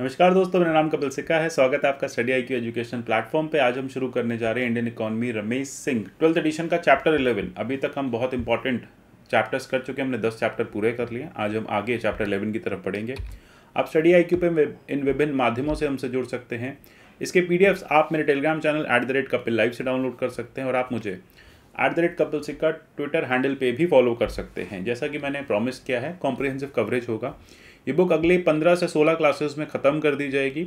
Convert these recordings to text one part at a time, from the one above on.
नमस्कार दोस्तों मेरा नाम कपिल सिक्का है स्वागत है आपका study I Q education platform पे आज हम शुरू करने जा रहे हैं Indian economy Ramesh Singh twelfth edition का चैप्टर इलेवन अभी तक हम बहुत इंपॉर्टेंट चैप्टर्स कर चुके हैं हमने दस चैप्टर पूरे कर लिए आज हम आगे चैप्टर इलेवन की तरफ पढ़ेंगे आप स्टडी आई क्यू पे इन विभिन्न माध्यमों से हमसे जुड़ सकते हैं इसके पी आप मेरे telegram channel at the rate Kapil live से डाउनलोड कर सकते हैं और आप मुझे एट द रेट कपिल सिक्का ट्विटर हैंडल पे भी फॉलो कर सकते हैं जैसा कि मैंने प्रॉमिस किया है कॉम्प्रिहेंसिव कवरेज होगा ये बुक अगले पंद्रह से सोलह क्लासेस में ख़त्म कर दी जाएगी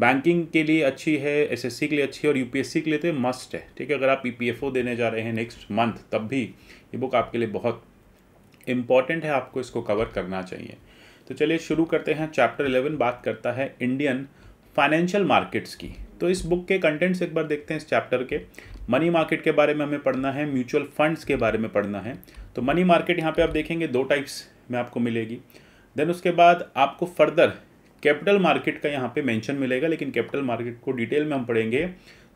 बैंकिंग के लिए अच्छी है एसएससी के लिए अच्छी है और यूपीएससी के लिए तो मस्ट है ठीक है अगर आप ईपीएफओ देने जा रहे हैं नेक्स्ट मंथ तब भी ये बुक आपके लिए बहुत इम्पॉर्टेंट है आपको इसको कवर करना चाहिए तो चलिए शुरू करते हैं चैप्टर इलेवन बात करता है इंडियन फाइनेंशियल मार्केट्स की तो इस बुक के कंटेंट्स एक बार देखते हैं इस चैप्टर के मनी मार्केट के बारे में हमें पढ़ना है म्यूचुअल फंड्स के बारे में पढ़ना है तो मनी मार्केट यहाँ पे आप देखेंगे दो टाइप्स में आपको मिलेगी देन उसके बाद आपको फर्दर कैपिटल मार्केट का यहाँ पे मेंशन मिलेगा लेकिन कैपिटल मार्केट को डिटेल में हम पढ़ेंगे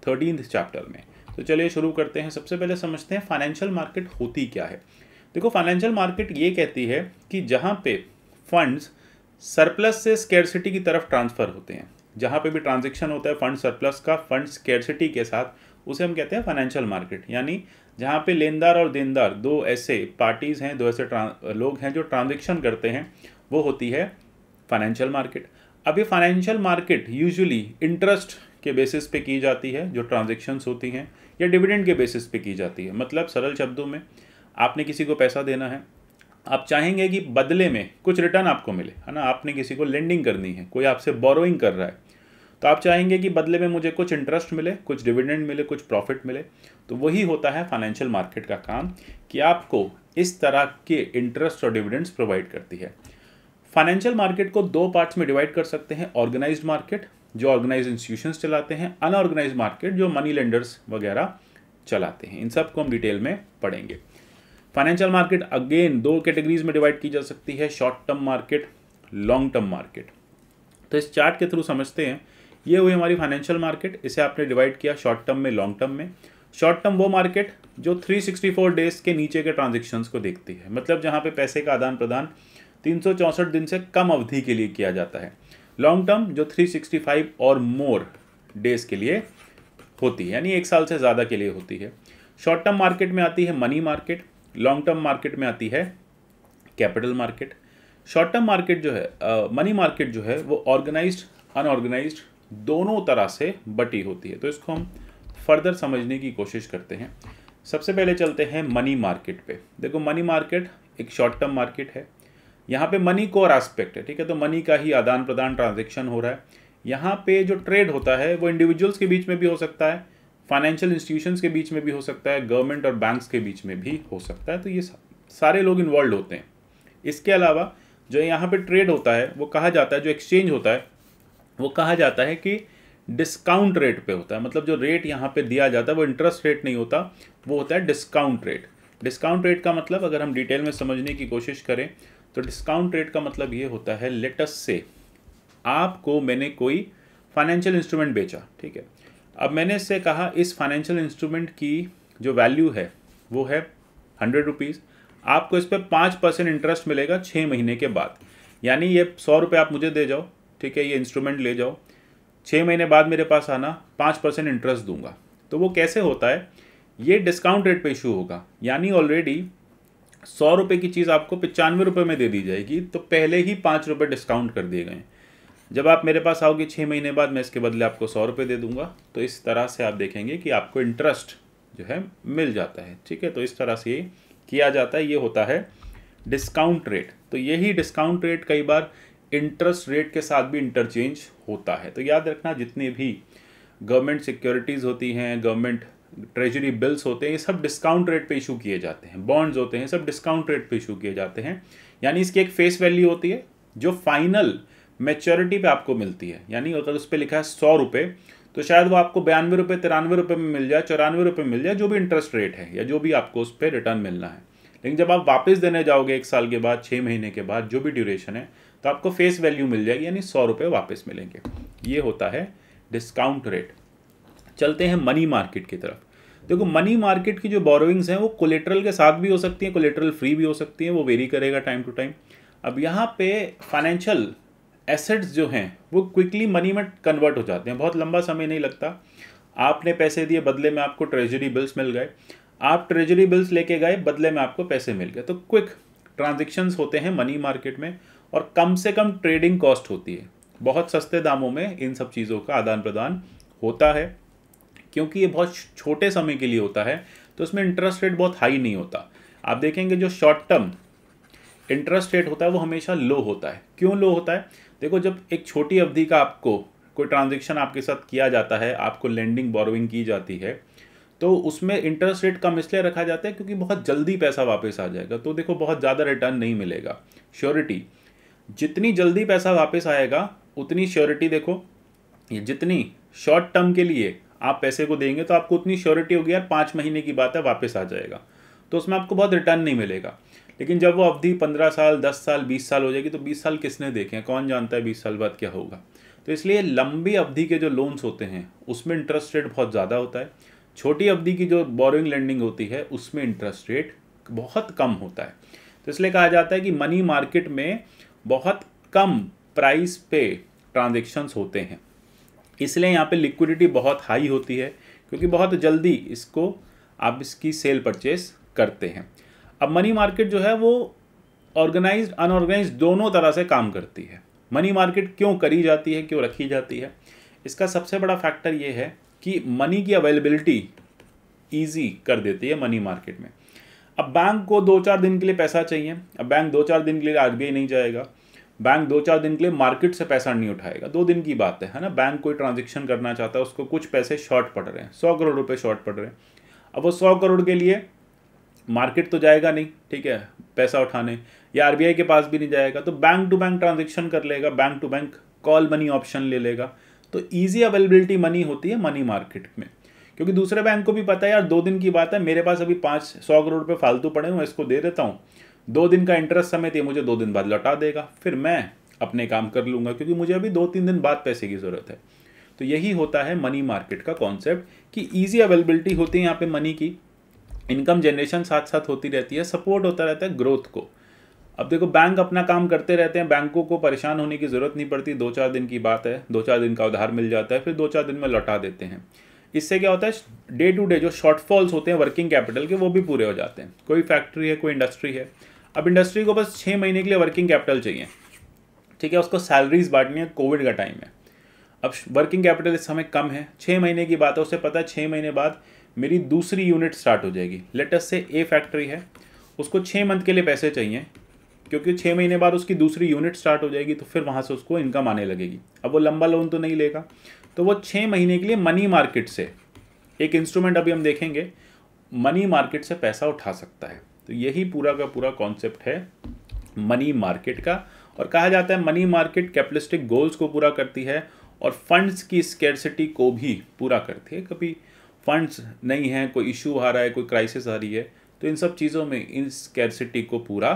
थर्टीन चैप्टर में तो चलिए शुरू करते हैं सबसे पहले समझते हैं फाइनेंशियल मार्केट होती क्या है देखो फाइनेंशियल मार्केट ये कहती है कि जहाँ पे फंड्स सरप्लस से स्केरसिटी की तरफ ट्रांसफ़र होते हैं जहाँ पे भी ट्रांजेक्शन होता है फंड सरप्लस का फंड स्केरसिटी के साथ उसे हम कहते हैं फाइनेंशियल मार्केट यानी जहाँ पे लेनदार और देनदार दो ऐसे पार्टीज़ हैं दो ऐसे लोग हैं जो ट्रांजेक्शन करते हैं वो होती है फाइनेंशियल मार्केट अब ये फाइनेंशियल मार्केट यूजुअली इंटरेस्ट के बेसिस पे की जाती है जो ट्रांजेक्शन्स होती हैं या डिविडेंड के बेसिस पे की जाती है मतलब सरल शब्दों में आपने किसी को पैसा देना है आप चाहेंगे कि बदले में कुछ रिटर्न आपको मिले है ना आपने किसी को लेंडिंग करनी है कोई आपसे बोरोइंग कर रहा है तो आप चाहेंगे कि बदले में मुझे कुछ इंटरेस्ट मिले कुछ डिविडेंड मिले कुछ प्रॉफिट मिले तो वही होता है फाइनेंशियल मार्केट का काम कि आपको इस तरह के इंटरेस्ट और डिविडेंड्स प्रोवाइड करती है फाइनेंशियल मार्केट को दो पार्ट्स में डिवाइड कर सकते हैं ऑर्गेनाइज्ड मार्केट जो ऑर्गेनाइज इंस्टीट्यूशंस चलाते हैं अनऑर्गेनाइज मार्केट जो मनी लेंडर्स वगैरह चलाते हैं इन सब को हम डिटेल में पढ़ेंगे फाइनेंशियल मार्केट अगेन दो कैटेगरीज में डिवाइड की जा सकती है short term market long term market तो इस चार्ट के थ्रू समझते हैं ये हुई हमारी फाइनेंशियल मार्केट इसे आपने डिवाइड किया शॉर्ट टर्म में लॉन्ग टर्म में शॉर्ट टर्म वो मार्केट जो 364 डेज के नीचे के ट्रांजेक्शन्स को देखती है मतलब जहाँ पे पैसे का आदान प्रदान तीन दिन से कम अवधि के लिए किया जाता है लॉन्ग टर्म जो 365 और मोर डेज के लिए होती है यानी एक साल से ज़्यादा के लिए होती है शॉर्ट टर्म मार्केट में आती है money market long term market में आती है capital market short term market जो है मनी uh, मार्केट जो है वो ऑर्गेनाइज अनऑर्गेनाइज दोनों तरह से बटी होती है तो इसको हम फर्दर समझने की कोशिश करते हैं सबसे पहले चलते हैं मनी मार्केट पे देखो मनी मार्केट एक शॉर्ट टर्म मार्केट है यहाँ पे मनी कोर एस्पेक्ट है ठीक है तो मनी का ही आदान प्रदान ट्रांजेक्शन हो रहा है यहाँ पे जो ट्रेड होता है वो इंडिविजुअल्स के बीच में भी हो सकता है फाइनेंशियल इंस्टीट्यूशंस के बीच में भी हो सकता है गवर्नमेंट और बैंक्स के बीच में भी हो सकता है तो ये सारे लोग इन्वॉल्व होते हैं इसके अलावा जो यहाँ पे ट्रेड होता है वो कहा जाता है जो एक्सचेंज होता है वो कहा जाता है कि डिस्काउंट रेट पे होता है मतलब जो रेट यहाँ पे दिया जाता है वो इंटरेस्ट रेट नहीं होता वो होता है डिस्काउंट रेट डिस्काउंट रेट का मतलब अगर हम डिटेल में समझने की कोशिश करें तो डिस्काउंट रेट का मतलब ये होता है लेटस से आपको मैंने कोई फाइनेंशियल इंस्ट्रूमेंट बेचा ठीक है अब मैंने इससे कहा इस फाइनेंशियल इंस्ट्रूमेंट की जो वैल्यू है वो है हंड्रेड रुपीज़ आपको इस पर पाँच परसेंट इंटरेस्ट मिलेगा छः महीने के बाद यानी ये सौ रुपये आप मुझे दे जाओ ठीक है ये इंस्ट्रूमेंट ले जाओ छः महीने बाद मेरे पास आना पाँच परसेंट इंटरेस्ट दूंगा तो वो कैसे होता है ये डिस्काउंट रेट पे इशू होगा यानी ऑलरेडी सौ रुपये की चीज़ आपको पचानवे रुपये में दे दी जाएगी तो पहले ही पाँच रुपये डिस्काउंट कर दिए गए जब आप मेरे पास आओगे छः महीने बाद मैं इसके बदले आपको सौ रुपये दे दूंगा तो इस तरह से आप देखेंगे कि आपको इंटरेस्ट जो है मिल जाता है ठीक है तो इस तरह से ये किया जाता है ये होता है डिस्काउंट रेट तो यही डिस्काउंट रेट कई बार इंटरेस्ट रेट के साथ भी इंटरचेंज होता है तो याद रखना जितने भी गवर्नमेंट सिक्योरिटीज़ होती हैं गवर्नमेंट ट्रेजरी बिल्स होते हैं ये सब डिस्काउंट रेट पे इशू किए जाते हैं बॉन्ड्स होते हैं सब डिस्काउंट रेट पे इशू किए जाते हैं यानी इसकी एक फेस वैल्यू होती है जो फाइनल मेच्योरिटी पे आपको मिलती है यानी अगर उस पर लिखा है सौ रुपये तो शायद वो आपको बयानवे रुपये तिरानवे रुपये में मिल जाए चौरानवे रुपये में मिल जाए जो भी इंटरेस्ट रेट है या जो भी आपको उस पर रिटर्न मिलना है लेकिन जब आप वापस देने जाओगे एक साल के बाद छः महीने के बाद जो भी ड्यूरेशन है तो आपको फेस वैल्यू मिल जाएगी यानी सौ रुपये वापस मिलेंगे ये होता है डिस्काउंट रेट चलते हैं मनी मार्केट की तरफ देखो मनी मार्केट की जो बोरोइंग्स हैं वो कोलेट्रल के साथ भी हो सकती हैं कोलेट्रल फ्री भी हो सकती हैं वो वेरी करेगा टाइम टू टाइम अब यहाँ पे फाइनेंशियल एसेट्स जो हैं वो क्विकली मनी में कन्वर्ट हो जाते हैं बहुत लंबा समय नहीं लगता आपने पैसे दिए बदले में आपको ट्रेजरी बिल्स मिल गए आप ट्रेजरी बिल्स लेके गए बदले में आपको पैसे मिल गए तो क्विक ट्रांजेक्शन्स होते हैं मनी मार्केट में और कम से कम ट्रेडिंग कॉस्ट होती है बहुत सस्ते दामों में इन सब चीज़ों का आदान प्रदान होता है क्योंकि ये बहुत छोटे समय के लिए होता है तो इसमें इंटरेस्ट रेट बहुत हाई नहीं होता आप देखेंगे जो शॉर्ट टर्म इंटरेस्ट रेट होता है वो हमेशा लो होता है क्यों लो होता है देखो जब एक छोटी अवधि का आपको कोई ट्रांजेक्शन आपके साथ किया जाता है आपको लैंडिंग बोरोइंग की जाती है तो उसमें इंटरेस्ट रेट कम इसलिए रखा जाता है क्योंकि बहुत जल्दी पैसा वापस आ जाएगा तो देखो बहुत ज़्यादा रिटर्न नहीं मिलेगा श्योरिटी जितनी जल्दी पैसा वापस आएगा उतनी श्योरिटी देखो ये जितनी शॉर्ट टर्म के लिए आप पैसे को देंगे तो आपको उतनी श्योरिटी होगी यार पाँच महीने की बात है वापस आ जाएगा तो उसमें आपको बहुत रिटर्न नहीं मिलेगा लेकिन जब वो अवधि पंद्रह साल दस साल बीस साल हो जाएगी तो बीस साल किसने देखे कौन जानता है बीस साल बाद क्या होगा तो इसलिए लंबी अवधि के जो लोन्स होते हैं उसमें इंटरेस्ट रेट बहुत ज़्यादा होता है छोटी अवधि की जो बोरिंग लैंडिंग होती है उसमें इंटरेस्ट रेट बहुत कम होता है तो इसलिए कहा जाता है कि मनी मार्केट में बहुत कम प्राइस पे ट्रांजेक्शन्स होते हैं इसलिए यहाँ पे लिक्विडिटी बहुत हाई होती है क्योंकि बहुत जल्दी इसको आप इसकी सेल परचेस करते हैं अब मनी मार्केट जो है वो ऑर्गेनाइज अनऑर्गेनाइज दोनों तरह से काम करती है मनी मार्केट क्यों करी जाती है क्यों रखी जाती है इसका सबसे बड़ा फैक्टर ये है कि मनी की अवेलेबिलिटी ईजी कर देती है मनी मार्केट में अब बैंक को दो चार दिन के लिए पैसा चाहिए अब बैंक दो चार दिन के लिए आर नहीं जाएगा बैंक दो चार दिन के लिए मार्केट से पैसा नहीं उठाएगा दो दिन की बात है है ना बैंक कोई ट्रांजेक्शन करना चाहता है उसको कुछ पैसे शॉर्ट पड़ रहे हैं सौ करोड़ रुपए शॉर्ट पड़ रहे हैं अब वो सौ करोड़ के लिए मार्केट तो जाएगा नहीं ठीक है पैसा उठाने या आरबीआई के पास भी नहीं जाएगा तो बैंक टू बैंक ट्रांजेक्शन कर लेगा bank to bank call money option ले लेगा तो ईजी अवेलेबिलिटी मनी होती है मनी मार्केट में क्योंकि दूसरे बैंक को भी पता है यार दो दिन की बात है मेरे पास अभी पाँच सौ करोड़ रुपये फालतू पड़े हुए इसको दे देता हूँ दो दिन का इंटरेस्ट समय थी मुझे दो दिन बाद लौटा देगा फिर मैं अपने काम कर लूंगा क्योंकि मुझे अभी दो तीन दिन बाद पैसे की ज़रूरत है तो यही होता है मनी मार्केट का कॉन्सेप्ट कि ईजी अवेलेबिलिटी होती है यहाँ पे मनी की इनकम जनरेशन साथ साथ होती रहती है सपोर्ट होता रहता है ग्रोथ को अब देखो बैंक अपना काम करते रहते हैं बैंकों को परेशान होने की ज़रूरत नहीं पड़ती दो चार दिन की बात है दो चार दिन का उधार मिल जाता है फिर दो चार दिन में लौटा देते हैं इससे क्या होता है डे टू डे जो शॉर्टफॉल्स होते हैं वर्किंग कैपिटल के वो भी पूरे हो जाते हैं कोई फैक्ट्री है कोई इंडस्ट्री है अब इंडस्ट्री को बस छः महीने के लिए वर्किंग कैपिटल चाहिए ठीक है उसको सैलरीज बांटनी है कोविड का टाइम है अब वर्किंग कैपिटल इस समय कम है छः महीने की बात है उसे पता है छः महीने बाद मेरी दूसरी यूनिट स्टार्ट हो जाएगी लेटेस्ट से ए फैक्ट्री है उसको छः मंथ के लिए पैसे चाहिए क्योंकि छः महीने बाद उसकी दूसरी यूनिट स्टार्ट हो जाएगी तो फिर वहाँ से उसको इनकम आने लगेगी अब वो लंबा लोन तो नहीं लेगा तो वो छः महीने के लिए मनी मार्केट से एक इंस्ट्रूमेंट अभी हम देखेंगे मनी मार्केट से पैसा उठा सकता है तो यही पूरा का पूरा कॉन्सेप्ट है मनी मार्केट का और कहा जाता है मनी मार्केट कैपिटलिस्टिक गोल्स को पूरा करती है और फंड्स की स्केरसिटी को भी पूरा करती है कभी फंड्स नहीं हैं कोई इशू आ रहा है कोई क्राइसिस आ रही है तो इन सब चीज़ों में इन स्केरसिटी को पूरा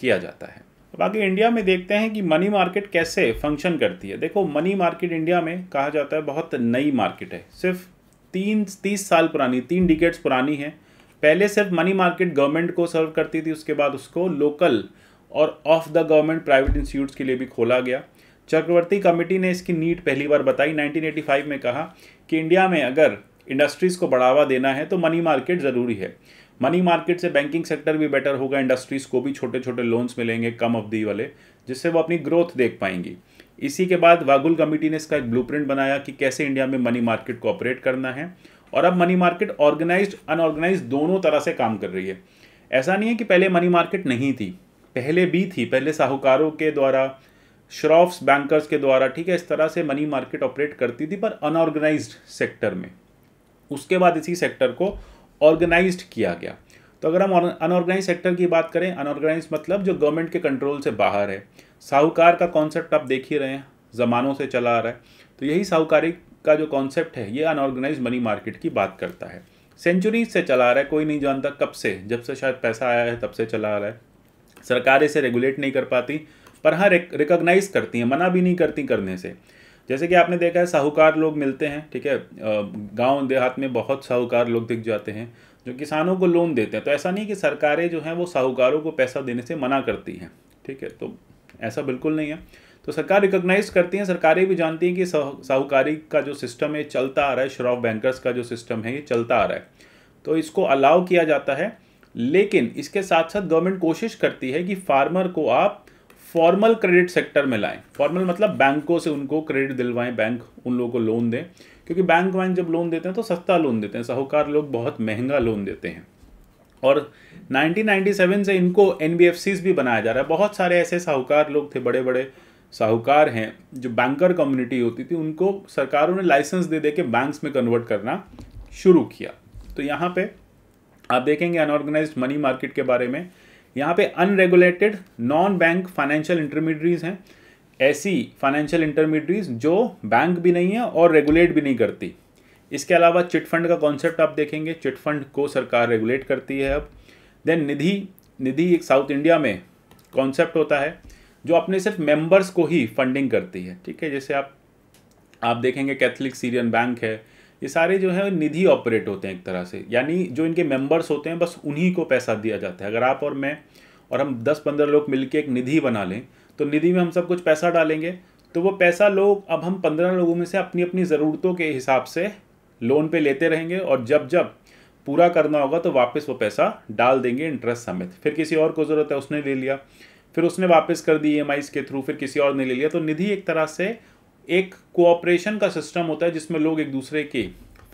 किया जाता है बाकी इंडिया में देखते हैं कि मनी मार्केट कैसे फंक्शन करती है देखो मनी मार्केट इंडिया में कहा जाता है बहुत नई मार्केट है सिर्फ तीन तीस साल पुरानी तीन डिकेट्स पुरानी है पहले सिर्फ मनी मार्केट गवर्नमेंट को सर्व करती थी उसके बाद उसको लोकल और of the government private institutes के लिए भी खोला गया चक्रवर्ती कमेटी ने इसकी नीट पहली बार बताई 1985 में कहा कि इंडिया में अगर इंडस्ट्रीज़ को बढ़ावा देना है तो मनी मार्केट ज़रूरी है मनी मार्केट से बैंकिंग सेक्टर भी बेटर होगा इंडस्ट्रीज़ को भी छोटे छोटे लोन्स मिलेंगे कम अवधि वाले जिससे वो अपनी ग्रोथ देख पाएंगी इसी के बाद वागुल कमेटी ने इसका एक ब्लूप्रिंट बनाया कि कैसे इंडिया में मनी मार्केट को ऑपरेट करना है और अब मनी मार्केट ऑर्गेनाइज अनऑर्गेनाइज दोनों तरह से काम कर रही है ऐसा नहीं है कि पहले मनी मार्केट नहीं थी पहले भी थी पहले साहूकारों के द्वारा श्रॉफ्स बैंकर्स के द्वारा ठीक है इस तरह से मनी मार्केट ऑपरेट करती थी पर अनऑर्गेनाइज सेक्टर में उसके बाद इसी सेक्टर को ऑर्गेनाइज किया गया तो अगर हम अनऑर्गेनाइज सेक्टर की बात करें अनऑर्गेनाइज मतलब जो गवर्नमेंट के कंट्रोल से बाहर है साहूकार का कॉन्सेप्ट आप देख ही रहे हैं ज़मानों से चला आ रहा है तो यही साहूकारी का जो कॉन्सेप्ट है ये अनऑर्गेनाइज मनी मार्केट की बात करता है सेंचुरी से चला आ रहा है कोई नहीं जानता कब से जब से शायद पैसा आया है तब से चला आ रहा है सरकार इसे रेगुलेट नहीं कर पाती पर हाँ रिकॉग्नाइज करती हैं मना भी नहीं करती करने से जैसे कि आपने देखा है साहूकार लोग मिलते हैं ठीक है गांव देहात में बहुत साहूकार लोग दिख जाते हैं जो किसानों को लोन देते हैं तो ऐसा नहीं कि सरकारें जो हैं वो साहूकारों को पैसा देने से मना करती हैं ठीक है तो ऐसा बिल्कुल नहीं है तो सरकार रिकोगनाइज करती है सरकारें भी जानती हैं कि साहूकारी का जो सिस्टम है चलता आ रहा है शराब बैंकर्स का जो सिस्टम है ये चलता आ रहा है तो इसको अलाउ किया जाता है लेकिन इसके साथ साथ गवर्नमेंट कोशिश करती है कि फार्मर को आप फॉर्मल क्रेडिट सेक्टर में लाएं फॉर्मल मतलब बैंकों से उनको क्रेडिट दिलवाएं बैंक उन लोगों को लोन दें क्योंकि बैंक वैंक जब लोन देते हैं तो सस्ता लोन देते हैं साहूकार लोग बहुत महंगा लोन देते हैं और 1997 से इनको एन भी बनाया जा रहा है बहुत सारे ऐसे साहूकार लोग थे बड़े बड़े साहूकार हैं जो बैंकर कम्युनिटी होती थी उनको सरकारों ने लाइसेंस दे दे के बैंक्स में कन्वर्ट करना शुरू किया तो यहाँ पे आप देखेंगे अनऑर्गेनाइज मनी मार्केट के बारे में यहाँ पे unregulated non bank financial intermediaries हैं ऐसी फाइनेंशियल इंटरमीडियरीज जो बैंक भी नहीं है और रेगुलेट भी नहीं करती इसके अलावा चिट फंड का कॉन्सेप्ट आप देखेंगे चिट फंड को सरकार रेगुलेट करती है अब देन निधि निधि एक साउथ इंडिया में कॉन्सेप्ट होता है जो अपने सिर्फ मेंबर्स को ही फंडिंग करती है ठीक है जैसे आप आप देखेंगे कैथलिक सीरियन बैंक है ये सारे जो है निधि ऑपरेट होते हैं एक तरह से यानी जो इनके मेंबर्स होते हैं बस उन्हीं को पैसा दिया जाता है अगर आप और मैं और हम दस पंद्रह लोग मिलकर एक निधि बना लें तो निधि में हम सब कुछ पैसा डालेंगे तो वो पैसा लोग अब हम पंद्रह लोगों में से अपनी अपनी ज़रूरतों के हिसाब से लोन पे लेते रहेंगे और जब जब पूरा करना होगा तो वापस वो पैसा डाल देंगे इंटरेस्ट समेत फिर किसी और को ज़रूरत है उसने ले लिया फिर उसने वापस कर दी ई e के थ्रू फिर किसी और ने ले लिया तो निधि एक तरह से एक कोऑपरेशन का सिस्टम होता है जिसमें लोग एक दूसरे के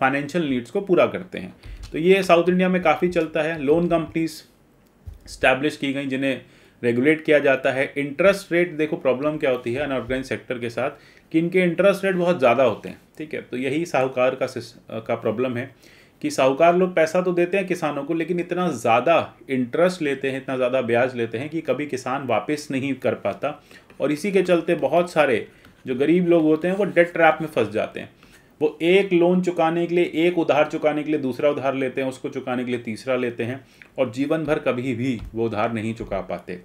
फाइनेंशियल नीड्स को पूरा करते हैं तो ये साउथ इंडिया में काफ़ी चलता है लोन कंपनीज स्टैब्लिश की गई जिन्हें रेगुलेट किया जाता है इंटरेस्ट रेट देखो प्रॉब्लम क्या होती है अनऑर्गेनाइज सेक्टर के साथ कि इनके इंटरेस्ट रेट बहुत ज़्यादा होते हैं ठीक है तो यही साहूकार का का प्रॉब्लम है कि साहूकार लोग पैसा तो देते हैं किसानों को लेकिन इतना ज़्यादा इंटरेस्ट लेते हैं इतना ज़्यादा ब्याज लेते हैं कि कभी किसान वापस नहीं कर पाता और इसी के चलते बहुत सारे जो गरीब लोग होते हैं वो डेट ट्रैप में फंस जाते हैं वो एक लोन चुकाने के लिए एक उधार चुकाने के लिए दूसरा उधार लेते हैं उसको चुकाने के लिए तीसरा लेते हैं और जीवन भर कभी भी वो उधार नहीं चुका पाते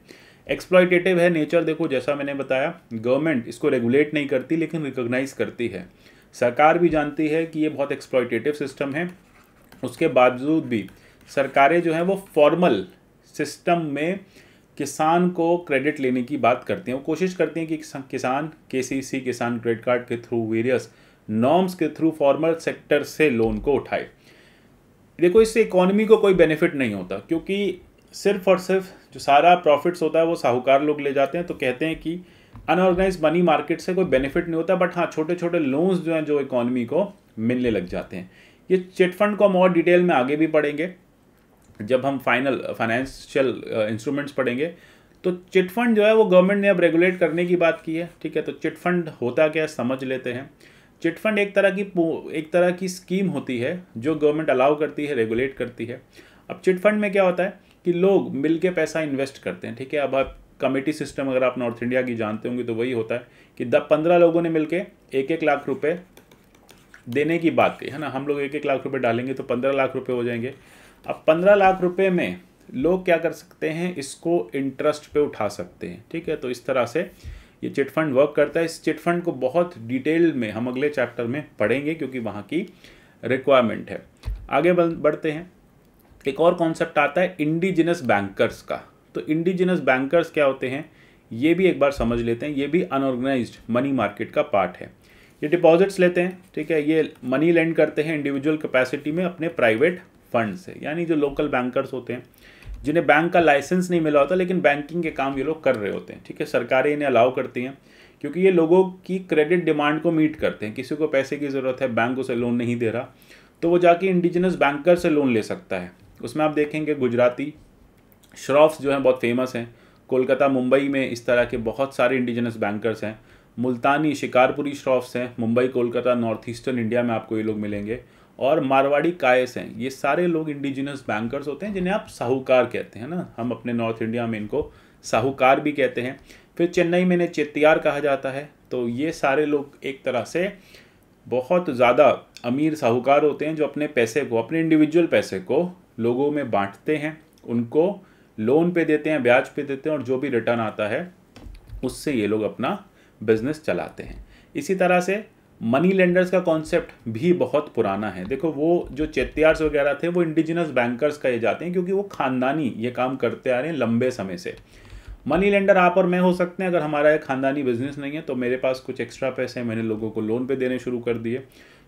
एक्सप्लॉयटेटिव है नेचर देखो जैसा मैंने बताया गवर्नमेंट इसको रेगुलेट नहीं करती लेकिन रिकोगनाइज़ करती है सरकार भी जानती है कि ये बहुत एक्सप्लॉयटेटिव सिस्टम है उसके बावजूद भी सरकारें जो हैं वो फॉर्मल सिस्टम में किसान को क्रेडिट लेने की बात करती हैं वो कोशिश करती हैं कि किसान K C Kisan credit card के थ्रू वेरियस नॉर्म्स के थ्रू फॉर्मल सेक्टर से लोन को उठाए देखो इससे इकोनॉमी को कोई बेनिफिट नहीं होता क्योंकि सिर्फ और सिर्फ जो सारा प्रॉफिट्स होता है वो साहूकार लोग ले जाते हैं तो कहते हैं कि अनऑर्गेनाइज मनी मार्केट से कोई बेनिफिट नहीं होता बट हाँ छोटे छोटे लोन्स जो हैं जो इकोनॉमी को मिलने लग जाते हैं ये चिट फंड को हम और डिटेल में आगे भी पढ़ेंगे जब हम फाइनल फाइनेंशियल इंस्ट्रूमेंट्स पढ़ेंगे तो चिट फंड जो है वो गवर्नमेंट ने अब रेगुलेट करने की बात की है ठीक है तो चिट फंड होता क्या समझ लेते हैं चिट फंड एक तरह की एक तरह की स्कीम होती है जो गवर्नमेंट अलाउ करती है रेगुलेट करती है अब चिट फंड में क्या होता है कि लोग मिल पैसा इन्वेस्ट करते हैं ठीक है अब आप कमेटी सिस्टम अगर आप नॉर्थ इंडिया की जानते होंगे तो वही होता है कि दस पंद्रह लोगों ने मिलकर एक एक लाख रुपए देने की बात कही है ना हम लोग एक एक लाख रुपये डालेंगे तो पंद्रह लाख रुपये हो जाएंगे अब पंद्रह लाख रुपये में लोग क्या कर सकते हैं इसको इंटरेस्ट पे उठा सकते हैं ठीक है तो इस तरह से ये चिट फंड वर्क करता है इस चिट फंड को बहुत डिटेल में हम अगले चैप्टर में पढ़ेंगे क्योंकि वहाँ की रिक्वायरमेंट है आगे बढ़ते हैं एक और कॉन्सेप्ट आता है इंडिजिनस बैंकर्स का तो इंडिजिनस बैंकर्स क्या होते हैं ये भी एक बार समझ लेते हैं ये भी अनऑर्गेनाइज्ड मनी मार्केट का पार्ट है ये डिपॉजिट्स लेते हैं ठीक है ये मनी लेंड करते हैं इंडिविजुअल कैपेसिटी में अपने प्राइवेट फंड से यानी जो लोकल बैंकर्स होते हैं जिन्हें बैंक का लाइसेंस नहीं मिला होता लेकिन बैंकिंग के काम ये लोग कर रहे होते हैं ठीक है सरकारें इन्हें अलाउ करती हैं क्योंकि ये लोगों की क्रेडिट डिमांड को मीट करते हैं किसी को पैसे की ज़रूरत है बैंक उसे लोन नहीं दे रहा तो वो जाके इंडिजिनस बैंकर से लोन ले सकता है उसमें आप देखेंगे गुजराती श्रॉफ्स जो हैं बहुत फेमस हैं कोलकाता मुंबई में इस तरह के बहुत सारे इंडिजिनस बैंकर्स हैं मुल्तानी शिकारपुरी श्रॉफ्स हैं Mumbai Kolkata north eastern India में आपको ये लोग मिलेंगे और मारवाड़ी कायस हैं ये सारे लोग इंडिजिनस बैंकर्स होते हैं जिन्हें आप साहूकार कहते हैं ना हम अपने नॉर्थ इंडिया में इनको साहूकार भी कहते हैं फिर चेन्नई में इन्हें चेतियार कहा जाता है तो ये सारे लोग एक तरह से बहुत ज़्यादा अमीर साहूकार होते हैं जो अपने पैसे को अपने इंडिविजुअल पैसे को लोगों में बांटते हैं उनको लोन पे देते हैं ब्याज पे देते हैं और जो भी रिटर्न आता है उससे ये लोग अपना बिजनेस चलाते हैं इसी तरह से मनी लेंडर्स का कॉन्सेप्ट भी बहुत पुराना है देखो वो जो चेत्यार्स वगैरह थे वो इंडिजिनस बैंकर्स कहे जाते हैं क्योंकि वो खानदानी ये काम करते आ रहे हैं लंबे समय से मनी लेंडर आप और मैं हो सकते हैं अगर हमारा एक खानदानी बिजनेस नहीं है तो मेरे पास कुछ एक्स्ट्रा पैसे हैं मैंने लोगों को लोन पे देने शुरू कर दिए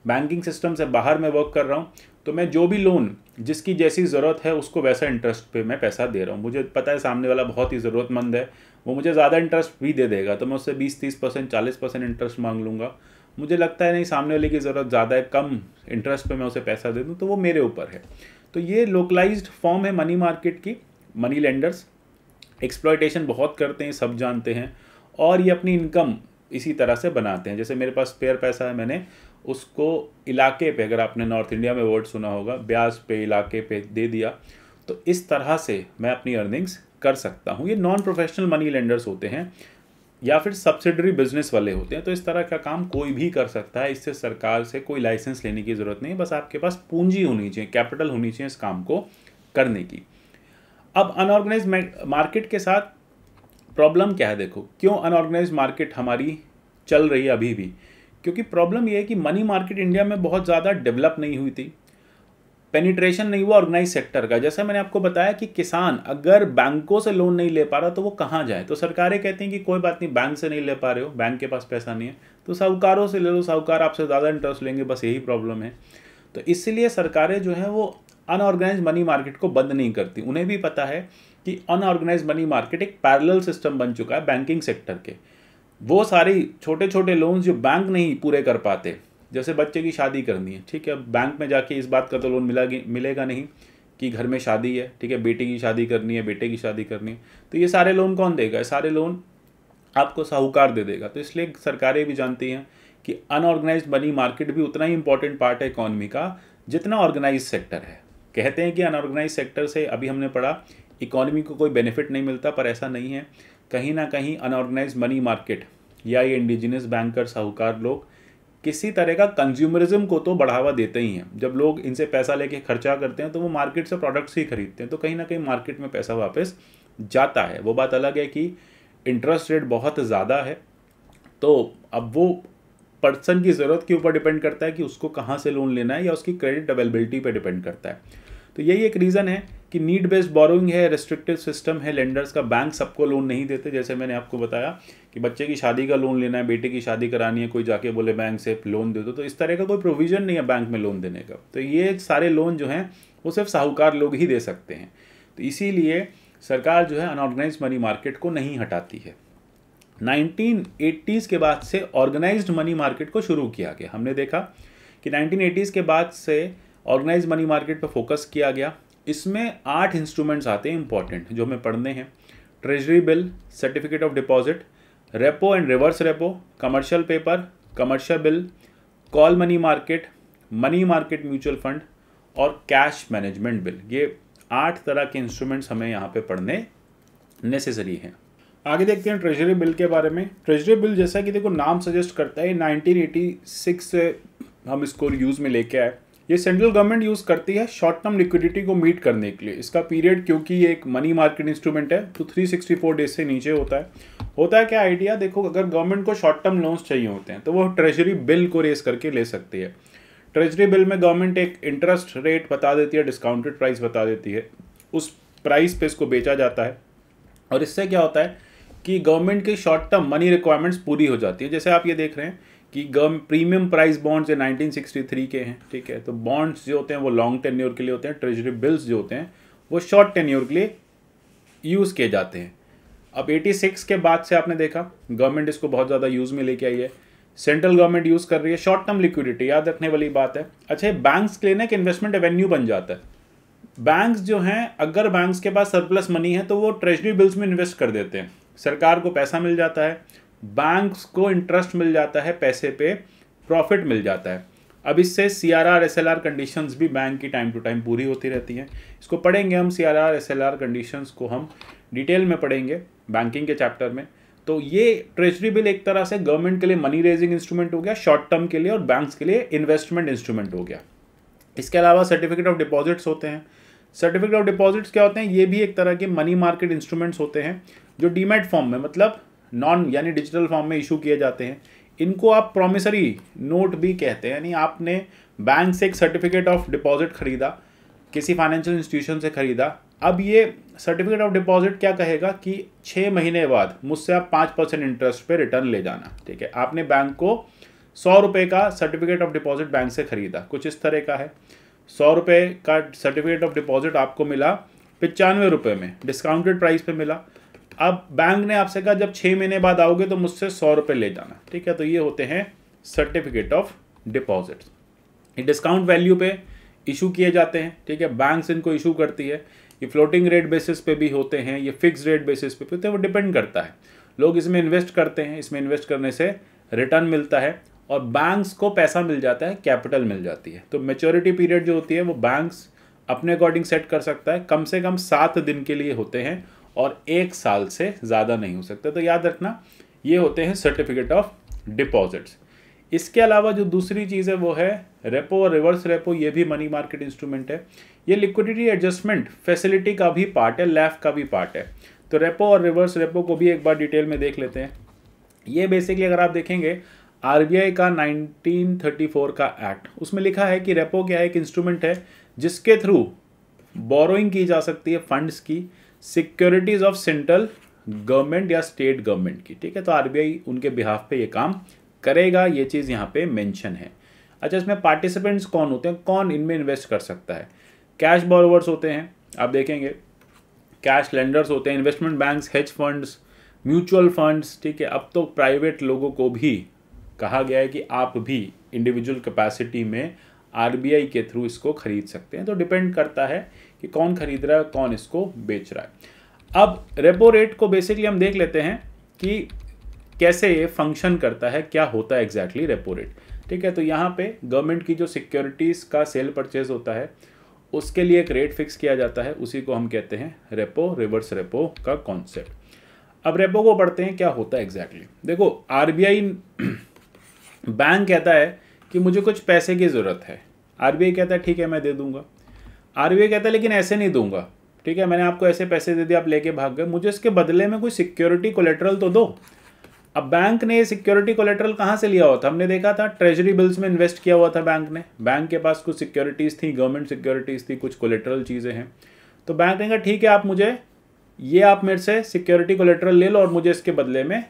बैंकिंग सिस्टम से बाहर मैं वर्क कर रहा हूँ तो मैं जो भी लोन जिसकी जैसी ज़रूरत है उसको वैसा इंटरेस्ट पे मैं पैसा दे रहा हूँ मुझे पता है सामने वाला बहुत ही ज़रूरतमंद है वो मुझे ज़्यादा इंटरेस्ट भी दे देगा तो मैं उससे बीस तीस परसेंट चालीस परसेंट इंटरेस्ट मांग लूँगा मुझे लगता है नहीं सामने वाले की ज़रूरत ज़्यादा है कम इंटरेस्ट पे मैं उसे पैसा दे दूँ तो वो मेरे ऊपर है तो ये लोकलाइज्ड फॉर्म है मनी मार्केट की मनी लेंडर्स एक्सप्लॉयटेशन बहुत करते हैं सब जानते हैं और ये अपनी इनकम इसी तरह से बनाते हैं जैसे मेरे पास स्पेयर पैसा है मैंने उसको इलाके पे अगर आपने नॉर्थ इंडिया में वर्ड सुना होगा ब्याज पे इलाके पे दे दिया तो इस तरह से मैं अपनी अर्निंग्स कर सकता हूँ ये नॉन प्रोफेशनल मनी लेंडर्स होते हैं या फिर सब्सिडरी बिजनेस वाले होते हैं तो इस तरह का काम कोई भी कर सकता है इससे सरकार से कोई लाइसेंस लेने की ज़रूरत नहीं बस आपके पास पूंजी होनी चाहिए कैपिटल होनी चाहिए इस काम को करने की अब अनऑर्गेनाइज मार्केट के साथ प्रॉब्लम क्या है देखो क्यों अनऑर्गेनाइज मार्केट हमारी चल रही है अभी भी क्योंकि प्रॉब्लम यह है कि मनी मार्केट इंडिया में बहुत ज़्यादा डेवलप नहीं हुई थी पेनिट्रेशन नहीं हुआ ऑर्गेनाइज सेक्टर का जैसे मैंने आपको बताया कि किसान अगर बैंकों से लोन नहीं ले पा रहा तो वो कहाँ जाए तो सरकारें कहती हैं कि कोई बात नहीं बैंक से नहीं ले पा रहे हो बैंक के पास पैसा नहीं है तो साहूकारों से ले लो साहूकार आपसे ज़्यादा इंटरेस्ट लेंगे बस यही प्रॉब्लम है तो इसलिए सरकारें जो है वो अनऑर्गेनाइज मनी मार्केट को बंद नहीं करती उन्हें भी पता है कि अनऑर्गेनाइज मनी मार्केट एक पैरल सिस्टम बन चुका है बैंकिंग सेक्टर के वो सारी छोटे छोटे लोन्स जो बैंक नहीं पूरे कर पाते जैसे बच्चे की शादी करनी है ठीक है बैंक में जाके इस बात का तो लोन मिला मिलेगा नहीं कि घर में शादी है ठीक है बेटी की शादी करनी है बेटे की शादी करनी है तो ये सारे लोन कौन देगा सारे लोन आपको साहूकार दे देगा तो इसलिए सरकारें भी जानती हैं कि अनऑर्गेनाइज मनी मार्केट भी उतना ही इंपॉर्टेंट पार्ट है इकॉनमी का जितना ऑर्गेनाइज सेक्टर है कहते हैं कि अनऑर्गेनाइज सेक्टर से अभी हमने पढ़ा इकॉनमी को कोई बेनिफिट नहीं मिलता पर ऐसा नहीं है कहीं ना कहीं अनऑर्गेनाइज मनी मार्केट या ये इंडिजिनियस बैंकर साहूकार लोग किसी तरह का कंज्यूमरिज्म को तो बढ़ावा देते ही हैं जब लोग इनसे पैसा लेके खर्चा करते हैं तो वो मार्केट से प्रोडक्ट्स ही खरीदते हैं तो कहीं ना कहीं मार्केट में पैसा वापस जाता है वो बात अलग है कि इंटरेस्ट रेट बहुत ज़्यादा है तो अब वो पर्सन की ज़रूरत के ऊपर डिपेंड करता है कि उसको कहाँ से लोन लेना है या उसकी क्रेडिट अवेलेबिलिटी पर डिपेंड करता है तो यही एक रीज़न है कि नीड बेस्ड बोरोइंग है रेस्ट्रिक्टिव सिस्टम है लेंडर्स का बैंक सबको लोन नहीं देते जैसे मैंने आपको बताया कि बच्चे की शादी का लोन लेना है बेटे की शादी करानी है कोई जाके बोले बैंक से लोन दे दो तो इस तरह का कोई प्रोविज़न नहीं है बैंक में लोन देने का तो ये सारे लोन जो हैं वो सिर्फ साहूकार लोग ही दे सकते हैं तो इसीलिए सरकार जो है अनऑर्गेनाइज मनी मार्केट को नहीं हटाती है 1980s के बाद से ऑर्गेनाइज्ड मनी मार्केट को शुरू किया गया हमने देखा कि 1980s के बाद से ऑर्गेनाइज मनी मार्केट पर फोकस किया गया इसमें आठ इंस्ट्रूमेंट्स आते हैं इंपॉर्टेंट जो हमें पढ़ने हैं treasury bill certificate of deposit repo and reverse repo commercial paper commercial bill call money market money market mutual fund और कैश मैनेजमेंट बिल ये आठ तरह के इंस्ट्रूमेंट्स हमें यहाँ पे पढ़ने नेसेसरी हैं आगे देखते हैं ट्रेजरी बिल के बारे में ट्रेजरी बिल जैसा कि देखो नाम सजेस्ट करता है 1986 से हम इसको यूज़ में लेके आए ये सेंट्रल गवर्नमेंट यूज़ करती है शॉर्ट टर्म लिक्विडिटी को मीट करने के लिए इसका पीरियड क्योंकि ये एक मनी मार्केट इंस्ट्रूमेंट है तो 364 डेज से नीचे होता है होता है क्या आइडिया देखो अगर गवर्नमेंट को शॉर्ट टर्म लोन्स चाहिए होते हैं तो वो ट्रेजरी बिल को रेस करके ले सकती है ट्रेजरी बिल में गवर्नमेंट एक इंटरेस्ट रेट बता देती है डिस्काउंटेड प्राइस बता देती है उस प्राइस पे इसको बेचा जाता है और इससे क्या होता है कि गवर्नमेंट की शॉर्ट टर्म मनी रिक्वायरमेंट्स पूरी हो जाती है जैसे आप ये देख रहे हैं कि गवर्म प्रीमियम प्राइस बॉन्ड्स ये 1963 के हैं ठीक है तो बॉन्ड्स जो होते हैं वो लॉन्ग टेन्योर के लिए होते हैं ट्रेजरी बिल्स जो होते हैं वो शॉर्ट टेन्योर के लिए यूज़ किए जाते हैं अब 86 के बाद से आपने देखा गवर्नमेंट इसको बहुत ज़्यादा यूज़ में लेके आई है सेंट्रल गवर्नमेंट यूज़ कर रही है शॉर्ट टर्म लिक्विडिटी याद रखने वाली बात है अच्छा बैंक्स के लिए ना एक इन्वेस्टमेंट एवेन्यू बन जाता है बैंक्स जो हैं अगर बैंक्स के पास सरप्लस मनी है तो वो ट्रेजरी बिल्स में इन्वेस्ट कर देते हैं सरकार को पैसा मिल जाता है बैंक्स को इंटरेस्ट मिल जाता है पैसे पे प्रॉफिट मिल जाता है अब इससे C R R S L R condition भी बैंक की टाइम टू टाइम पूरी होती रहती हैं इसको पढ़ेंगे हम C R R S L R condition को हम डिटेल में पढ़ेंगे बैंकिंग के चैप्टर में तो ये ट्रेजरी बिल एक तरह से गवर्नमेंट के लिए मनी रेजिंग इंस्ट्रूमेंट हो गया शॉर्ट टर्म के लिए और बैंक्स के लिए इन्वेस्टमेंट इंस्ट्रूमेंट हो गया इसके अलावा सर्टिफिकेट ऑफ डिपॉजिट्स होते हैं सर्टिफिकेट ऑफ डिपॉजिट्स क्या होते हैं ये भी एक तरह के मनी मार्केट इंस्ट्रूमेंट्स होते हैं जो डीमेट फॉर्म में मतलब नॉन यानी डिजिटल फॉर्म में इशू किए जाते हैं इनको आप प्रोमिसरी नोट भी कहते हैं यानी आपने बैंक से एक सर्टिफिकेट ऑफ डिपॉजिट खरीदा किसी फाइनेंशियल इंस्टीट्यूशन से खरीदा अब ये सर्टिफिकेट ऑफ डिपॉजिट क्या कहेगा कि छः महीने बाद मुझसे आप पाँच परसेंट इंटरेस्ट पे रिटर्न ले जाना ठीक है आपने बैंक को सौ रुपये का सर्टिफिकेट ऑफ डिपॉजिट बैंक से खरीदा कुछ इस तरह का है सौ रुपये का सर्टिफिकेट ऑफ डिपॉजिट आपको मिला पचानवे रुपये में डिस्काउंटेड प्राइस पे मिला अब बैंक ने आपसे कहा जब छः महीने बाद आओगे तो मुझसे सौ रुपये ले जाना ठीक है तो ये होते हैं सर्टिफिकेट ऑफ डिपॉजिट ये डिस्काउंट वैल्यू पे इशू किए जाते हैं ठीक है बैंक्स इनको इशू करती है ये फ्लोटिंग रेट बेसिस पे भी होते हैं ये फिक्स रेट बेसिस पे होते हैं वो डिपेंड करता है लोग इसमें इन्वेस्ट करते हैं इसमें इन्वेस्ट करने से रिटर्न मिलता है और बैंक्स को पैसा मिल जाता है कैपिटल मिल जाती है तो मेच्योरिटी पीरियड जो होती है वो बैंक्स अपने अकॉर्डिंग सेट कर सकता है कम से कम सात दिन के लिए होते हैं और एक साल से ज़्यादा नहीं हो सकता तो याद रखना ये होते हैं सर्टिफिकेट ऑफ डिपॉजिट्स इसके अलावा जो दूसरी चीज़ है वो है रेपो और रिवर्स रेपो ये भी मनी मार्केट इंस्ट्रूमेंट है ये लिक्विडिटी एडजस्टमेंट फैसिलिटी का भी पार्ट है लैफ का भी पार्ट है तो रेपो और रिवर्स रेपो को भी एक बार डिटेल में देख लेते हैं ये बेसिकली अगर आप देखेंगे आर का 1934 का एक्ट उसमें लिखा है कि रेपो क्या है एक इंस्ट्रूमेंट है जिसके थ्रू बोरोइंग की जा सकती है फंड्स की सिक्योरिटीज ऑफ सेंट्रल गवर्नमेंट या स्टेट गवर्नमेंट की ठीक है तो आरबीआई उनके बिहाफ पे ये काम करेगा ये चीज़ यहाँ पे मेंशन है अच्छा इसमें पार्टिसिपेंट्स कौन होते हैं कौन इनमें इन्वेस्ट कर सकता है कैश बॉरोवर्स होते हैं आप देखेंगे कैश लेंडर्स होते हैं investment banks hedge funds mutual funds ठीक है अब तो प्राइवेट लोगों को भी कहा गया है कि आप भी इंडिविजुअल कैपेसिटी में आरबीआई के थ्रू इसको खरीद सकते हैं तो डिपेंड करता है कि कौन खरीद रहा है कौन इसको बेच रहा है अब रेपो रेट को बेसिकली हम देख लेते हैं कि कैसे ये फंक्शन करता है क्या होता है एग्जैक्टली रेपो रेट ठीक है तो यहाँ पे गवर्नमेंट की जो सिक्योरिटीज़ का सेल परचेज होता है उसके लिए एक रेट फिक्स किया जाता है उसी को हम कहते हैं रेपो रिवर्स रेपो का कॉन्सेप्ट अब रेपो को पढ़ते हैं क्या होता है एग्जैक्टली exactly? देखो आरबीआई बैंक कहता है कि मुझे कुछ पैसे की ज़रूरत है आरबीआई कहता है ठीक है मैं दे दूंगा आर कहता है लेकिन ऐसे नहीं दूंगा ठीक है मैंने आपको ऐसे पैसे दे दिए आप लेके भाग गए मुझे इसके बदले में कोई सिक्योरिटी कोलेट्रल तो दो अब बैंक ने ये सिक्योरिटी कोलेट्रल कहाँ से लिया हुआ था हमने देखा था ट्रेजरी बिल्स में इन्वेस्ट किया हुआ था बैंक ने बैंक के पास कुछ सिक्योरिटीज़ थी गवर्नमेंट सिक्योरिटीज़ थी कुछ कोलेट्रल चीज़ें हैं तो बैंक ने कहा ठीक है आप मुझे ये आप मेरे से सिक्योरिटी कोलेट्रल ले लो और मुझे इसके बदले में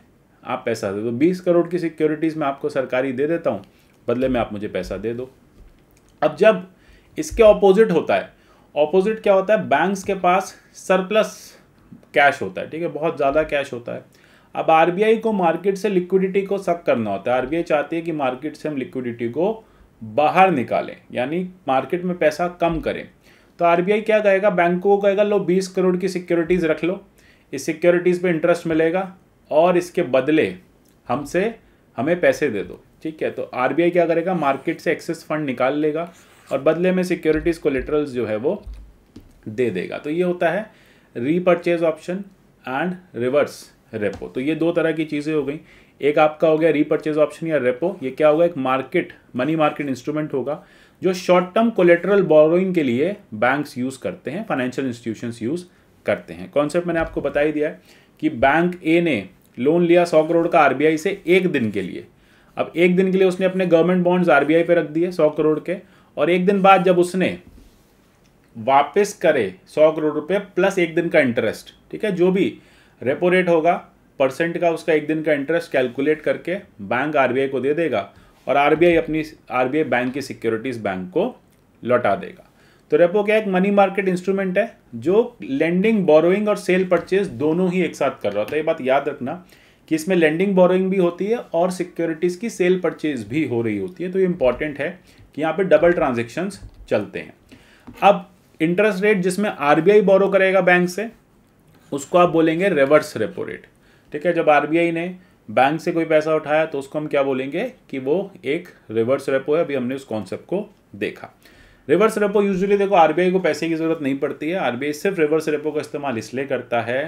आप पैसा दे दो बीस करोड़ की सिक्योरिटीज़ मैं आपको सरकारी दे देता हूँ बदले में आप मुझे पैसा दे दो अब जब इसके ऑपोजिट होता है ऑपोजिट क्या होता है बैंक्स के पास सरप्लस कैश होता है ठीक है बहुत ज़्यादा कैश होता है अब आर को मार्केट से लिक्विडिटी को सक करना होता है आर चाहती है कि मार्केट से हम लिक्विडिटी को बाहर निकालें यानी मार्केट में पैसा कम करें तो आर क्या कहेगा बैंक को कहेगा लो बीस करोड़ की सिक्योरिटीज़ रख लो इस सिक्योरिटीज़ पे इंटरेस्ट मिलेगा और इसके बदले हमसे हमें पैसे दे दो ठीक है तो आरबीआई क्या करेगा मार्केट से एक्सेस फंड निकाल लेगा और बदले में सिक्योरिटीज़ कोलेट्रल्स जो है वो दे देगा तो ये होता है repurchase option and reverse repo तो ये दो तरह की चीज़ें हो गई एक आपका हो गया रीपर्चेज ऑप्शन या रेपो ये क्या होगा एक मार्केट मनी मार्केट इंस्ट्रूमेंट होगा जो शॉर्ट टर्म कोलेटरल बोरोइंग के लिए बैंक्स यूज़ करते हैं फाइनेंशियल इंस्टीट्यूशंस यूज़ करते हैं कॉन्सेप्ट मैंने आपको बता ही दिया है कि बैंक ए ने लोन लिया सौ करोड़ का आरबीआई से एक दिन के लिए अब एक दिन के लिए उसने अपने गवर्नमेंट बॉन्ड्स आरबीआई पे रख दिए सौ करोड़ के और एक दिन बाद जब उसने वापस करे सौ करोड़ रुपए प्लस एक दिन का इंटरेस्ट ठीक है जो भी रेपो रेट होगा परसेंट का उसका एक दिन का इंटरेस्ट कैलकुलेट करके बैंक आर को दे देगा और आर अपनी आर बैंक की सिक्योरिटीज बैंक को लौटा देगा तो रेपो क्या एक मनी मार्केट इंस्ट्रूमेंट है जो लेंडिंग बोरोइंग और सेल परचेज दोनों ही एक साथ कर रहा होता है तो ये बात याद रखना कि इसमें लेंडिंग बोरोइंग भी होती है और सिक्योरिटीज़ की सेल परचेज भी हो रही होती है तो ये इंपॉर्टेंट है कि यहाँ पे डबल ट्रांजेक्शन चलते हैं अब इंटरेस्ट रेट जिसमें आर बोरो करेगा बैंक से उसको आप बोलेंगे रिवर्स रेपो रेट ठीक है जब आर ने बैंक से कोई पैसा उठाया तो उसको हम क्या बोलेंगे कि वो एक रिवर्स रेपो है अभी हमने उस कॉन्सेप्ट को देखा रिवर्स रेपो यूजुअली देखो आरबीआई को पैसे की ज़रूरत नहीं पड़ती है आरबीआई सिर्फ रिवर्स रेपो का इस्तेमाल इसलिए करता है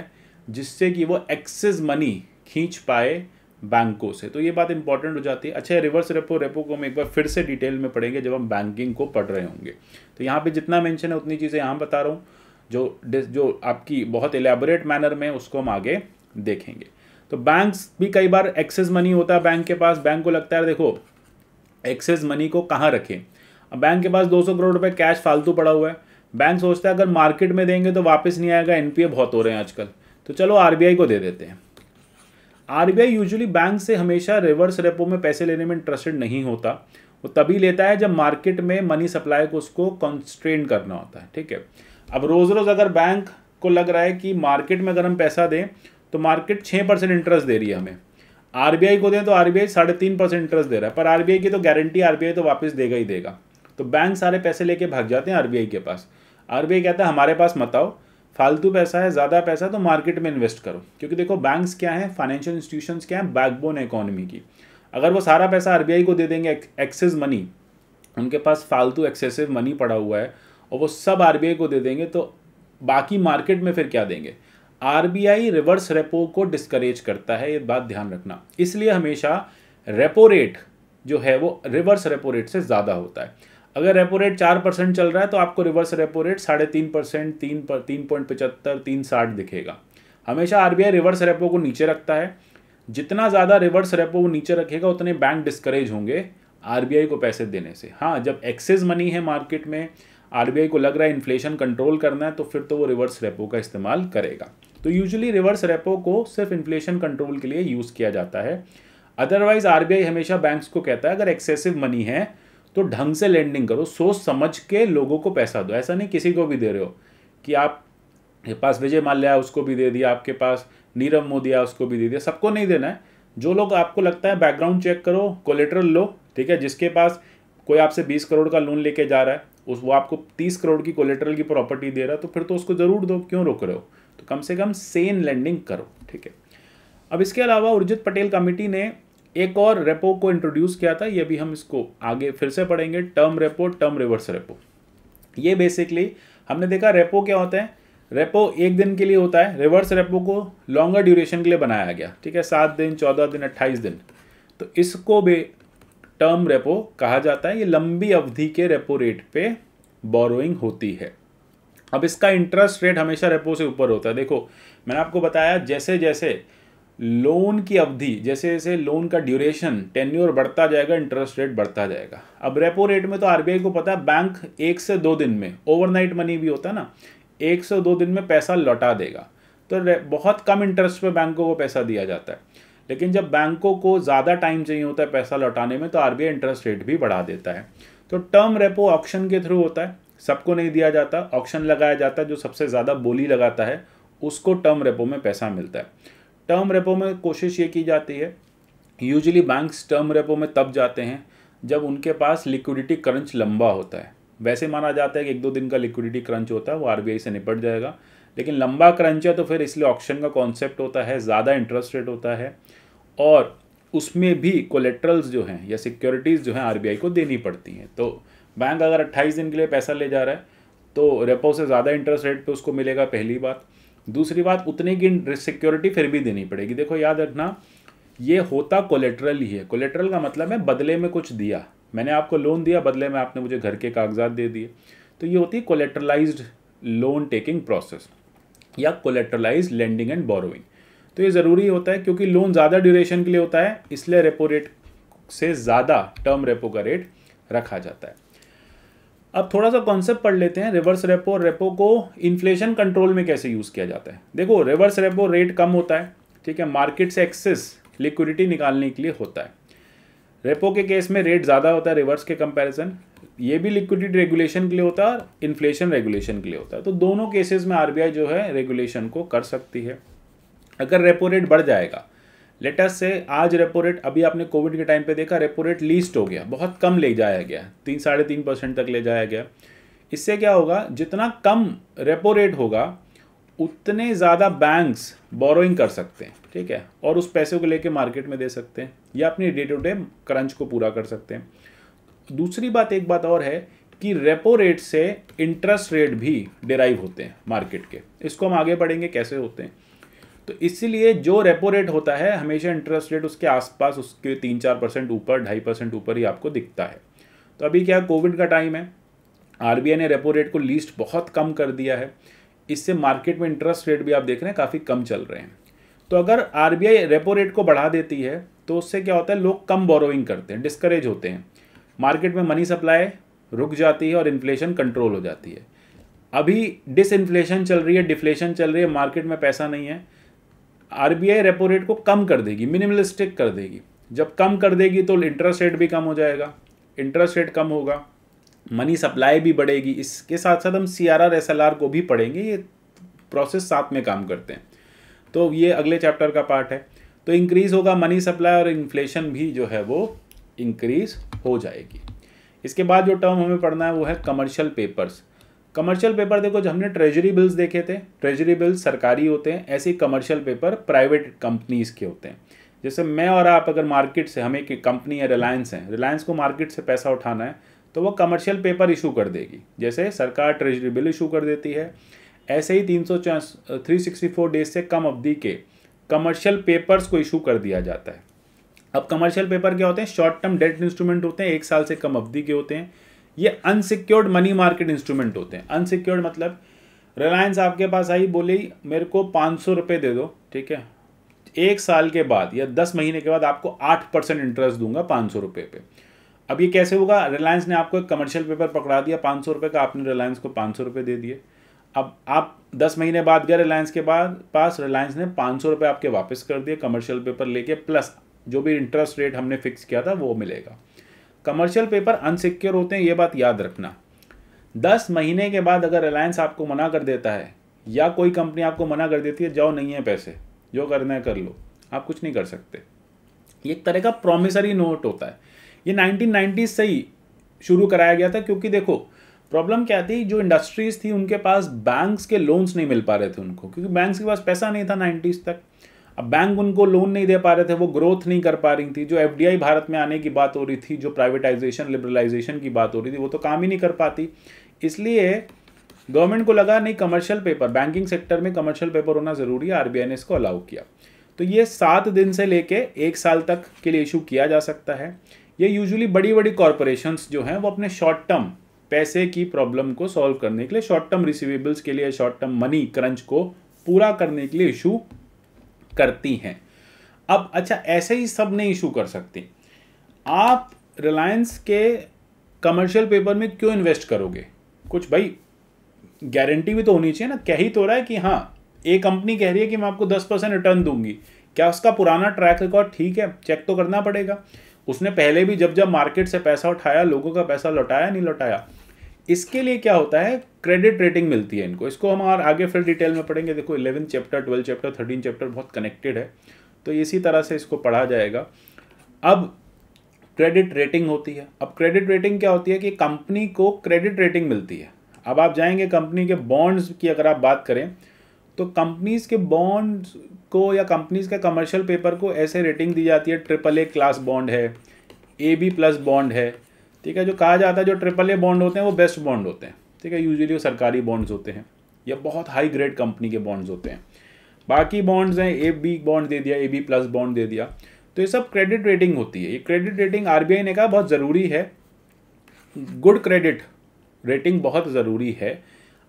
जिससे कि वो एक्सेस मनी खींच पाए बैंकों से तो ये बात इंपॉर्टेंट हो जाती है अच्छा रिवर्स रेपो रेपो को हम एक बार फिर से डिटेल में पढ़ेंगे जब हम बैंकिंग को पढ़ रहे होंगे तो यहाँ पे जितना मेंशन है उतनी चीज़ें यहाँ बता रहा हूँ जो जो आपकी बहुत एलेबोरेट मैनर में उसको हम आगे देखेंगे तो बैंक्स भी कई बार एक्सेस मनी होता है बैंक के पास बैंक को लगता है देखो एक्सेस मनी को कहाँ रखें अब बैंक के पास 200 करोड़ रुपए कैश फालतू पड़ा हुआ है बैंक सोचता है अगर मार्केट में देंगे तो वापस नहीं आएगा एनपीए बहुत हो रहे हैं आजकल तो चलो आरबीआई को दे देते हैं आरबीआई यूजुअली बैंक से हमेशा रिवर्स रेपो में पैसे लेने में इंटरेस्टेड नहीं होता वो तभी लेता है जब मार्केट में मनी सप्लाई को उसको कंस्ट्रेन करना होता है ठीक है अब रोज़ रोज़ अगर बैंक को लग रहा है कि मार्केट में अगर हम पैसा दें तो मार्केट छः परसेंट इंटरेस्ट दे रही है हमें आर को दें तो आरबीआई साढ़े तीन परसेंट इंटरेस्ट दे रहा है पर आरबीआई की तो गारंटी आरबीआई तो वापस देगा ही देगा तो बैंक सारे पैसे लेके भाग जाते हैं आर के पास आर कहता है हमारे पास मत आओ फालतू पैसा है ज़्यादा पैसा तो मार्केट में इन्वेस्ट करो क्योंकि देखो बैंक्स क्या हैं फाइनेंशियल इंस्टीट्यूशंस क्या हैं बैकबोन है इकोनॉमी की अगर वो सारा पैसा आरबीआई को दे देंगे एक्सेस मनी उनके पास फालतू एक्सेसिव मनी पड़ा हुआ है और वो सब आर को दे देंगे तो बाकी मार्केट में फिर क्या देंगे आर रिवर्स रेपो को डिस्करेज करता है ये बात ध्यान रखना इसलिए हमेशा रेपो रेट जो है वो रिवर्स रेपो रेट से ज़्यादा होता है अगर रेपो रेट चार परसेंट चल रहा है तो आपको रिवर्स रेपो रेट साढ़े तीन परसेंट तीन पर तीन पॉइंट पचहत्तर तीन साठ दिखेगा हमेशा आरबीआई रिवर्स रेपो को नीचे रखता है जितना ज़्यादा रिवर्स रेपो वो नीचे रखेगा उतने बैंक डिस्करेज होंगे आरबीआई को पैसे देने से हाँ जब एक्सेस मनी है मार्केट में आरबीआई को लग रहा है इन्फ्लेशन कंट्रोल करना है तो फिर तो वो रिवर्स रेपो का इस्तेमाल करेगा तो यूजली रिवर्स रेपो को सिर्फ इन्फ्लेशन कंट्रोल के लिए यूज़ किया जाता है अदरवाइज आरबीआई हमेशा बैंक्स को कहता है अगर एक्सेसिव मनी है तो ढंग से लेंडिंग करो सोच समझ के लोगों को पैसा दो ऐसा नहीं किसी को भी दे रहे हो कि आप के पास विजय माल्या उसको भी दे दिया आपके पास नीरव मोदी आया उसको भी दे दिया सबको नहीं देना है जो लोग आपको लगता है बैकग्राउंड चेक करो कोलेटरल लो ठीक है जिसके पास कोई आपसे बीस करोड़ का लोन लेके जा रहा है उस वो आपको तीस करोड़ की कोलेटरल की प्रॉपर्टी दे रहा है तो फिर तो उसको ज़रूर दो क्यों रोक रहे हो तो कम से कम सेन लैंडिंग करो ठीक है अब इसके अलावा उर्जित पटेल कमेटी ने एक और रेपो को इंट्रोड्यूस किया था ये भी हम इसको आगे फिर से पढ़ेंगे term repo term reverse repo ये बेसिकली हमने देखा रेपो क्या होता है रेपो एक दिन के लिए होता है रिवर्स रेपो को लॉन्गर ड्यूरेशन के लिए बनाया गया ठीक है सात दिन चौदह दिन अट्ठाईस दिन तो इसको भी टर्म रेपो कहा जाता है ये लंबी अवधि के रेपो रेट पे बोरोइंग होती है अब इसका इंटरेस्ट रेट हमेशा रेपो से ऊपर होता है देखो मैंने आपको बताया जैसे जैसे लोन की अवधि जैसे जैसे लोन का ड्यूरेशन टेन्योर बढ़ता जाएगा इंटरेस्ट रेट बढ़ता जाएगा अब रेपो रेट में तो आर को पता है बैंक एक से दो दिन में ओवरनाइट मनी भी होता है ना एक से दो दिन में पैसा लौटा देगा तो बहुत कम इंटरेस्ट पे बैंकों को पैसा दिया जाता है लेकिन जब बैंकों को ज़्यादा टाइम चाहिए होता है पैसा लौटाने में तो आर इंटरेस्ट रेट भी बढ़ा देता है तो टर्म रेपो ऑप्शन के थ्रू होता है सबको नहीं दिया जाता ऑप्शन लगाया जाता है जो सबसे ज़्यादा बोली लगाता है उसको टर्म रेपो में पैसा मिलता है टर्म रेपो में कोशिश ये की जाती है यूजली बैंक्स टर्म रेपो में तब जाते हैं जब उनके पास लिक्विडिटी क्रंच लंबा होता है वैसे माना जाता है कि एक दो दिन का लिक्विडिटी क्रंच होता है वो आर से निपट जाएगा लेकिन लंबा क्रंच है तो फिर इसलिए ऑप्शन का कॉन्सेप्ट होता है ज़्यादा इंटरेस्ट रेट होता है और उसमें भी कोलेट्रल्स जो हैं या सिक्योरिटीज़ जो हैं आर को देनी पड़ती हैं तो बैंक अगर अट्ठाईस दिन के लिए पैसा ले जा रहा है तो रेपो से ज़्यादा इंटरेस्ट रेट पर उसको मिलेगा पहली बात दूसरी बात उतनी की सिक्योरिटी फिर भी देनी पड़ेगी देखो याद रखना ये होता कोलेट्रल ही है कोलेट्रल का मतलब है बदले में कुछ दिया मैंने आपको लोन दिया बदले में आपने मुझे घर के कागजात दे दिए तो ये होती है कोलेट्रलाइज लोन टेकिंग प्रोसेस या कोलेट्रलाइज लेंडिंग एंड बोरोइंग तो ये ज़रूरी होता है क्योंकि लोन ज़्यादा ड्यूरेशन के लिए होता है इसलिए रेपो रेट से ज़्यादा टर्म रेपो का रेट रखा जाता है अब थोड़ा सा कॉन्सेप्ट पढ़ लेते हैं रिवर्स रेपो और रेपो को इन्फ्लेशन कंट्रोल में कैसे यूज़ किया जाता है देखो रिवर्स रेपो रेट कम होता है ठीक है मार्केट से एक्सेस लिक्विडिटी निकालने के लिए होता है रेपो के केस में रेट ज़्यादा होता है रिवर्स के कंपैरिजन ये भी लिक्विडिटी रेगुलेशन के लिए होता है और इन्फ्लेशन रेगुलेशन के लिए होता है तो दोनों केसेस में आरबीआई जो है रेगुलेशन को कर सकती है अगर रेपो रेट बढ़ जाएगा लेटेस्ट से आज रेपो रेट अभी आपने कोविड के टाइम पे देखा रेपो रेट लीस्ट हो गया बहुत कम ले जाया गया तीन साढ़े तीन परसेंट तक ले जाया गया इससे क्या होगा जितना कम रेपो रेट होगा उतने ज़्यादा बैंक्स बोरोइंग कर सकते हैं ठीक है और उस पैसे को लेके मार्केट में दे सकते हैं या अपनी डे टू डे क्रंच को पूरा कर सकते हैं दूसरी बात एक बात और है कि रेपो रेट से इंटरेस्ट रेट भी डिराइव होते हैं मार्केट के इसको हम आगे बढ़ेंगे कैसे होते हैं तो इसीलिए जो रेपो रेट होता है हमेशा इंटरेस्ट रेट उसके आसपास उसके तीन चार परसेंट ऊपर ढाई परसेंट ऊपर ही आपको दिखता है तो अभी क्या कोविड का टाइम है आर ने रेपो रेट को लीस्ट बहुत कम कर दिया है इससे मार्केट में इंटरेस्ट रेट भी आप देख रहे हैं काफ़ी कम चल रहे हैं तो अगर आर रेपो रेट को बढ़ा देती है तो उससे क्या होता है लोग कम बोरोइंग करते हैं डिस्करेज होते हैं मार्केट में मनी सप्लाई रुक जाती है और इन्फ्लेशन कंट्रोल हो जाती है अभी डिस इन्फ्लेशन चल रही है डिफ्लेशन चल रही है मार्केट में पैसा नहीं है आई रेपो रेट को कम कर देगी मिनिमलिस्टिक कर देगी जब कम कर देगी तो इंटरेस्ट रेट भी कम हो जाएगा इंटरेस्ट रेट कम होगा मनी सप्लाई भी बढ़ेगी इसके साथ साथ हम C R R S L R को भी पढ़ेंगे ये प्रोसेस साथ में काम करते हैं तो ये अगले चैप्टर का पार्ट है तो इंक्रीज़ होगा मनी सप्लाई और इन्फ्लेशन भी जो है वो इंक्रीज़ हो जाएगी इसके बाद जो टर्म हमें पढ़ना है वो है कमर्शियल पेपर्स कमर्शियल पेपर देखो जो हमने ट्रेजरी बिल्स देखे थे ट्रेजरी बिल्स सरकारी होते हैं ऐसे ही कमर्शियल पेपर प्राइवेट कंपनीज के होते हैं जैसे मैं और आप अगर मार्केट से हमें एक कंपनी है रिलायंस है रिलायंस को मार्केट से पैसा उठाना है तो वो कमर्शियल पेपर इशू कर देगी जैसे सरकार ट्रेजरी बिल इशू कर देती है ऐसे ही तीन सौ डेज से कम अवधि के कमर्शियल पेपर्स को इशू कर दिया जाता है अब कमर्शियल पेपर क्या होते हैं शॉर्ट टर्म डेट इंस्ट्रूमेंट होते हैं एक साल से कम अवधि के होते हैं ये अनसिक्योर्ड मनी मार्केट इंस्ट्रूमेंट होते हैं अनसिक्योर्ड मतलब रिलायंस आपके पास आई बोले मेरे को पाँच सौ रुपये दे दो ठीक है एक साल के बाद या दस महीने के बाद आपको आठ परसेंट इंटरेस्ट दूंगा पाँच सौ रुपये पे अब ये कैसे होगा रिलायंस ने आपको एक कमर्शियल पेपर पकड़ा दिया पाँच सौ रुपये का आपने रिलायंस को पाँच सौ रुपये दे दिए अब आप दस महीने बाद गए रिलायंस के बाद पास रिलायंस ने पाँच सौ रुपये आपके वापस कर दिए कमर्शियल पेपर लेके प्लस जो भी इंटरेस्ट रेट हमने फिक्स किया था वो मिलेगा कमर्शियल पेपर अनसिक्योर होते हैं ये बात याद रखना दस महीने के बाद अगर रिलायंस आपको मना कर देता है या कोई कंपनी आपको मना कर देती है जाओ नहीं है पैसे जो करना है कर लो आप कुछ नहीं कर सकते ये एक तरह का प्रोमिसरी नोट होता है ये नाइनटीन से ही शुरू कराया गया था क्योंकि देखो प्रॉब्लम क्या थी जो इंडस्ट्रीज थी उनके पास बैंक्स के लोन्स नहीं मिल पा रहे थे उनको क्योंकि बैंक्स के पास पैसा नहीं था नाइन्टीज़ तक अब बैंक उनको लोन नहीं दे पा रहे थे वो ग्रोथ नहीं कर पा रही थी जो एफ भारत में आने की बात हो रही थी जो प्राइवेटाइजेशन लिबरलाइजेशन की बात हो रही थी वो तो काम ही नहीं कर पाती इसलिए गवर्नमेंट को लगा नहीं कमर्शियल पेपर बैंकिंग सेक्टर में कमर्शियल पेपर होना ज़रूरी है आरबीआई ने इसको अलाउ किया तो ये सात दिन से लेके एक साल तक के लिए इशू किया जा सकता है ये यूजुअली बड़ी बड़ी कॉरपोरेशंस जो हैं वो अपने शॉर्ट टर्म पैसे की प्रॉब्लम को सॉल्व करने के लिए शॉर्ट टर्म रिसिवेबल्स के लिए शॉर्ट टर्म मनी क्रंच को पूरा करने के लिए इशू करती हैं अब अच्छा ऐसे ही सब नहीं इशू कर सकती आप रिलायंस के कमर्शियल पेपर में क्यों इन्वेस्ट करोगे कुछ भाई गारंटी भी तो होनी चाहिए ना कह ही तो रहा है कि हाँ एक कंपनी कह रही है कि मैं आपको दस परसेंट रिटर्न दूंगी क्या उसका पुराना ट्रैक रिकॉर्ड ठीक है चेक तो करना पड़ेगा उसने पहले भी जब जब मार्केट से पैसा उठाया लोगों का पैसा लौटाया नहीं लौटाया इसके लिए क्या होता है क्रेडिट रेटिंग मिलती है इनको इसको हम और आगे फिर डिटेल में पढ़ेंगे देखो eleven chapter twelve chapter thirteen chapter बहुत कनेक्टेड है तो इसी तरह से इसको पढ़ा जाएगा अब क्रेडिट रेटिंग होती है अब क्रेडिट रेटिंग क्या होती है कि कंपनी को क्रेडिट रेटिंग मिलती है अब आप जाएंगे कंपनी के बॉन्ड्स की अगर आप बात करें तो कंपनीज़ के बॉन्ड्स को या कंपनीज़ के कमर्शियल पेपर को ऐसे रेटिंग दी जाती है ट्रिपल ए क्लास बॉन्ड है ए बी प्लस बॉन्ड है ठीक है जो कहा जाता है जो ट्रिपल ए बॉन्ड होते हैं वो बेस्ट बॉन्ड होते हैं ठीक है यूजली वो सरकारी बॉन्ड्स होते हैं या बहुत हाई ग्रेड कंपनी के बॉन्ड्स होते हैं बाकी बॉन्ड्स हैं ए बी बॉन्ड दे दिया ए बी प्लस बॉन्ड दे दिया तो ये सब क्रेडिट रेटिंग होती है ये क्रेडिट रेटिंग आर ने कहा बहुत ज़रूरी है गुड क्रेडिट रेटिंग बहुत ज़रूरी है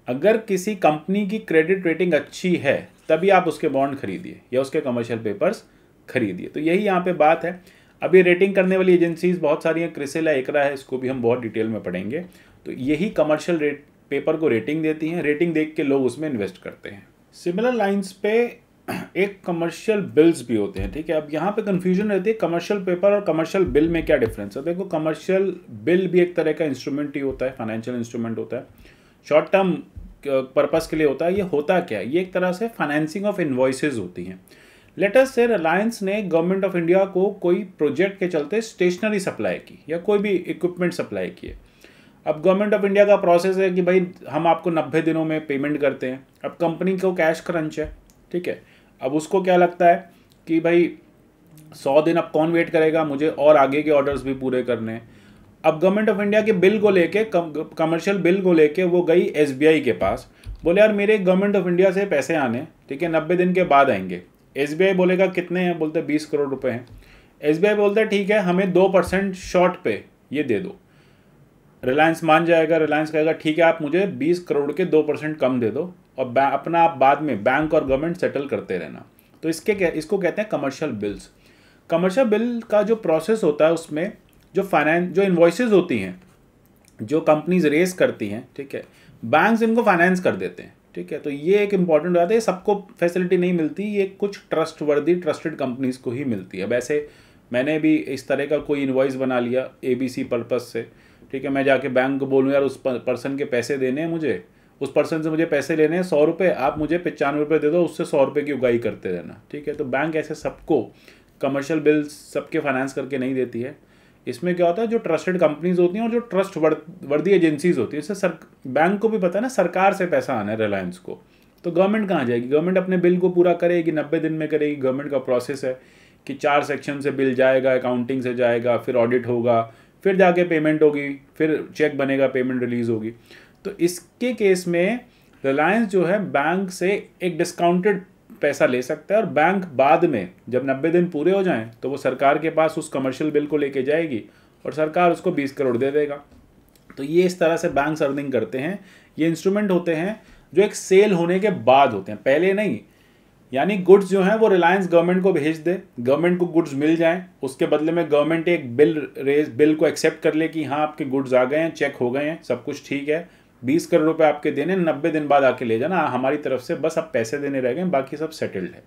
अगर किसी कंपनी की क्रेडिट रेटिंग अच्छी है तभी आप उसके बॉन्ड खरीदिए या उसके कमर्शियल पेपर्स खरीदिए तो यही यहाँ पे बात है अब ये रेटिंग करने वाली एजेंसीज बहुत सारी हैं क्रिसेला है एकरा है इसको भी हम बहुत डिटेल में पढ़ेंगे तो यही कमर्शियल रेट पेपर को रेटिंग देती हैं रेटिंग देख के लोग उसमें इन्वेस्ट करते हैं सिमिलर लाइन्स पे एक कमर्शियल बिल्स भी होते हैं ठीक है अब यहाँ पे कंफ्यूजन रहती है कमर्शियल पेपर और कमर्शियल बिल में क्या डिफरेंस है देखो कमर्शियल बिल भी एक तरह का इंस्ट्रूमेंट ही होता है फाइनेंशियल इंस्ट्रूमेंट होता है शॉर्ट टर्म पर्पज़ के लिए होता है ये होता क्या है ये एक तरह से फाइनेंसिंग ऑफ इन्वॉइसेज होती हैं लेटेस्ट से रिलायंस ने गवर्नमेंट ऑफ इंडिया को कोई प्रोजेक्ट के चलते स्टेशनरी सप्लाई की या कोई भी इक्विपमेंट सप्लाई किए अब गवर्नमेंट ऑफ इंडिया का प्रोसेस है कि भाई हम आपको नब्बे दिनों में पेमेंट करते हैं अब कंपनी को कैश क्रंच है ठीक है अब उसको क्या लगता है कि भाई सौ दिन अब कौन वेट करेगा मुझे और आगे के ऑर्डर्स भी पूरे करने हैं अब गवर्नमेंट ऑफ इंडिया के बिल को लेके कमर्शियल बिल को लेके वो गई एस के पास बोले यार मेरे गवर्नमेंट ऑफ इंडिया से पैसे आने ठीक है नब्बे दिन के बाद आएंगे एस बोलेगा कितने हैं बोलते बीस करोड़ रुपए हैं एस बी बोलता है ठीक है हमें दो परसेंट शॉर्ट पे ये दे दो रिलायंस मान जाएगा रिलायंस कहेगा ठीक है आप मुझे बीस करोड़ के दो परसेंट कम दे दो और अपना आप बाद में बैंक और गवर्नमेंट सेटल करते रहना तो इसके इसको कहते हैं कमर्शियल बिल्स कमर्शियल बिल का जो प्रोसेस होता है उसमें जो फाइनेंस जो इन्वॉइसेज होती हैं जो कंपनीज रेस करती हैं ठीक है बैंक इनको फाइनेंस कर देते हैं ठीक है तो ये एक इंपॉर्टेंट बात है सबको फैसिलिटी नहीं मिलती ये कुछ ट्रस्ट वर्दी ट्रस्टेड कंपनीज को ही मिलती है वैसे मैंने भी इस तरह का कोई इन्वाइस बना लिया ए बी सी पर्पज़ से ठीक है मैं जाके बैंक को बोलूँ यार उस पर्सन के पैसे देने हैं मुझे उस पर्सन से मुझे पैसे लेने हैं सौ रुपये आप मुझे पचानवे रुपये दे दो उससे सौ रुपये की उगाई करते रहना ठीक है तो बैंक ऐसे सबको कमर्शियल बिल्स सबके फाइनेंस करके नहीं देती है इसमें क्या होता है जो ट्रस्टेड कंपनीज होती हैं और जो ट्रस्ट वर्दी एजेंसीज होती है इससे सर बैंक को भी पता है ना सरकार से पैसा आना है रिलायंस को तो गवर्नमेंट कहाँ जाएगी गवर्नमेंट अपने बिल को पूरा करेगी नब्बे दिन में करेगी गवर्नमेंट का प्रोसेस है कि चार सेक्शन से बिल जाएगा अकाउंटिंग से जाएगा फिर ऑडिट होगा फिर जाके पेमेंट होगी फिर चेक बनेगा पेमेंट रिलीज होगी तो इसके केस में रिलायंस जो है बैंक से एक डिस्काउंटेड पैसा ले सकता है और बैंक बाद में जब नब्बे दिन पूरे हो जाएं तो वो सरकार के पास उस कमर्शियल बिल को लेके जाएगी और सरकार उसको बीस करोड़ दे देगा तो ये इस तरह से बैंक अर्निंग करते हैं ये इंस्ट्रूमेंट होते हैं जो एक सेल होने के बाद होते हैं पहले नहीं यानी गुड्स जो हैं वो रिलायंस गवर्नमेंट को भेज दे गवर्नमेंट को गुड्स मिल जाएं उसके बदले में गवर्नमेंट एक बिल रेज बिल को एक्सेप्ट कर ले कि हाँ आपके गुड्स आ गए हैं चेक हो गए हैं सब कुछ ठीक है बीस करोड़ रुपए आपके देने नब्बे दिन बाद आके ले जाना हमारी तरफ से बस आप पैसे देने रह गए बाकी सब सेटल्ड है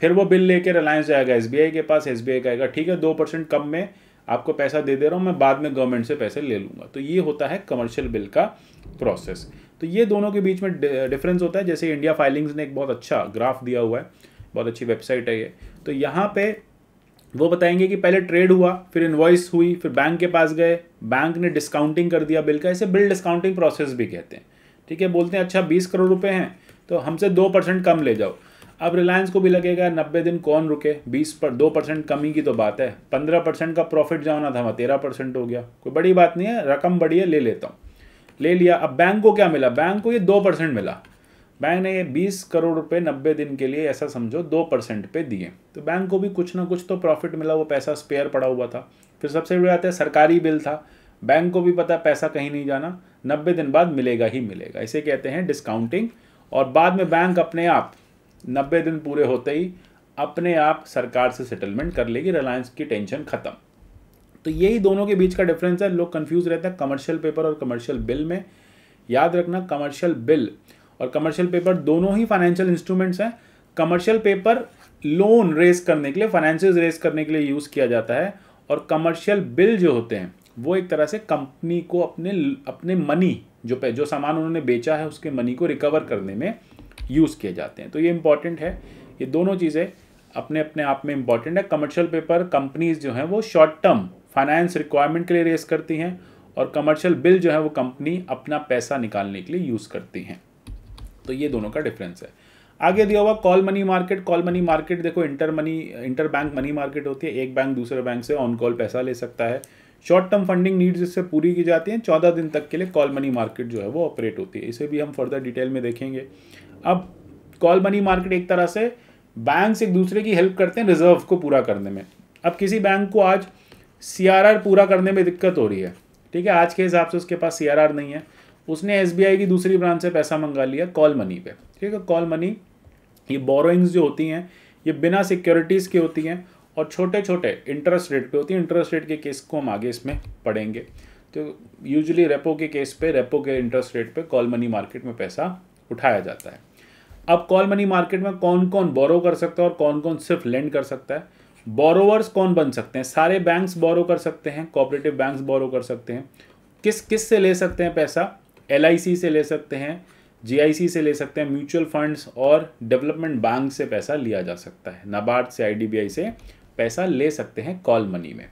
फिर वो बिल लेके रिलायंस जाएगा एस के पास एस कहेगा ठीक है दो परसेंट कम में आपको पैसा दे दे रहा हूँ मैं बाद में गवर्नमेंट से पैसे ले लूँगा तो ये होता है कमर्शियल बिल का प्रोसेस तो ये दोनों के बीच में डिफरेंस होता है जैसे इंडिया फाइलिंग्स ने एक बहुत अच्छा ग्राफ दिया हुआ है बहुत अच्छी वेबसाइट है ये तो यहाँ पे वो बताएंगे कि पहले ट्रेड हुआ फिर इन्वॉइस हुई फिर बैंक के पास गए बैंक ने डिस्काउंटिंग कर दिया बिल का ऐसे बिल डिस्काउंटिंग प्रोसेस भी कहते हैं ठीक है बोलते हैं अच्छा बीस करोड़ रुपए हैं तो हमसे दो परसेंट कम ले जाओ अब रिलायंस को भी लगेगा नब्बे दिन कौन रुके बीस पर दो परसेंट कमी की तो बात है पंद्रह परसेंट का प्रॉफिट जो होना था वहाँ तेरह परसेंट हो गया कोई बड़ी बात नहीं है रकम बड़ी है ले लेता हूँ ले लिया अब बैंक को क्या मिला बैंक को ये दो परसेंट मिला बैंक ने ये बीस करोड़ रुपए नब्बे दिन के लिए ऐसा समझो दो परसेंट पे दिए तो बैंक को भी कुछ ना कुछ तो प्रॉफिट मिला वो पैसा स्पेयर पड़ा हुआ था फिर सबसे बड़ी बात है सरकारी बिल था बैंक को भी पता पैसा कहीं नहीं जाना नब्बे दिन बाद मिलेगा ही मिलेगा इसे कहते हैं डिस्काउंटिंग और बाद में बैंक अपने आप नब्बे दिन पूरे होते ही अपने आप सरकार से सेटलमेंट कर लेगी रिलायंस की टेंशन ख़त्म तो यही दोनों के बीच का डिफरेंस है लोग कंफ्यूज रहते हैं कमर्शियल पेपर और कमर्शियल बिल में याद रखना कमर्शियल बिल और कमर्शियल पेपर दोनों ही फाइनेंशियल इंस्ट्रूमेंट्स हैं कमर्शियल पेपर लोन रेस करने के लिए फाइनेंसिस रेस करने के लिए यूज़ किया जाता है और कमर्शियल बिल जो होते हैं वो एक तरह से कंपनी को अपने अपने मनी जो पे जो सामान उन्होंने बेचा है उसके मनी को रिकवर करने में यूज़ किए जाते हैं तो ये इंपॉर्टेंट है ये दोनों चीज़ें अपने अपने आप में इंपॉर्टेंट है कमर्शियल पेपर कंपनीज जो हैं वो शॉर्ट टर्म फाइनेंस रिक्वायरमेंट के लिए रेस करती हैं और कमर्शियल बिल जो है वो कंपनी अपना पैसा निकालने के लिए यूज़ करती हैं तो ये दोनों का डिफरेंस है आगे दिया हुआ call money market call money market देखो inter money inter bank money market होती है एक बैंक दूसरे बैंक से ऑन कॉल पैसा ले सकता है शॉर्ट टर्म फंडिंग नीड्स इससे पूरी की जाती हैं चौदह दिन तक के लिए कॉल मनी मार्केट जो है वो ऑपरेट होती है इसे भी हम फर्दर डिटेल में देखेंगे अब कॉल मनी मार्केट एक तरह से बैंक एक दूसरे की हेल्प करते हैं रिजर्व को पूरा करने में अब किसी बैंक को आज सी पूरा करने में दिक्कत हो रही है ठीक है आज के हिसाब से उसके पास सी नहीं है उसने एस की दूसरी ब्रांच से पैसा मंगा लिया कॉल मनी पे ठीक है कॉल मनी ये बोरोइंग्स जो होती हैं ये बिना सिक्योरिटीज़ के होती हैं और छोटे छोटे इंटरेस्ट रेट पे होती है इंटरेस्ट रेट के केस को हम आगे इसमें पढ़ेंगे तो यूजुअली रेपो के केस पे रेपो के इंटरेस्ट रेट पे कॉल मनी मार्केट में पैसा उठाया जाता है अब कॉल मनी मार्केट में कौन कौन बोरो कर सकता है और कौन कौन सिर्फ लेंड कर सकता है बोरोवर्स कौन बन सकते हैं सारे बैंक्स बोरो कर सकते हैं कोऑपरेटिव बैंक्स बोरो कर सकते हैं किस किस से ले सकते हैं पैसा एल से ले सकते हैं जी से ले सकते हैं म्यूचुअल फंड्स और डेवलपमेंट बैंक से पैसा लिया जा सकता है नाबार्ड से आई से पैसा ले सकते हैं कॉल मनी में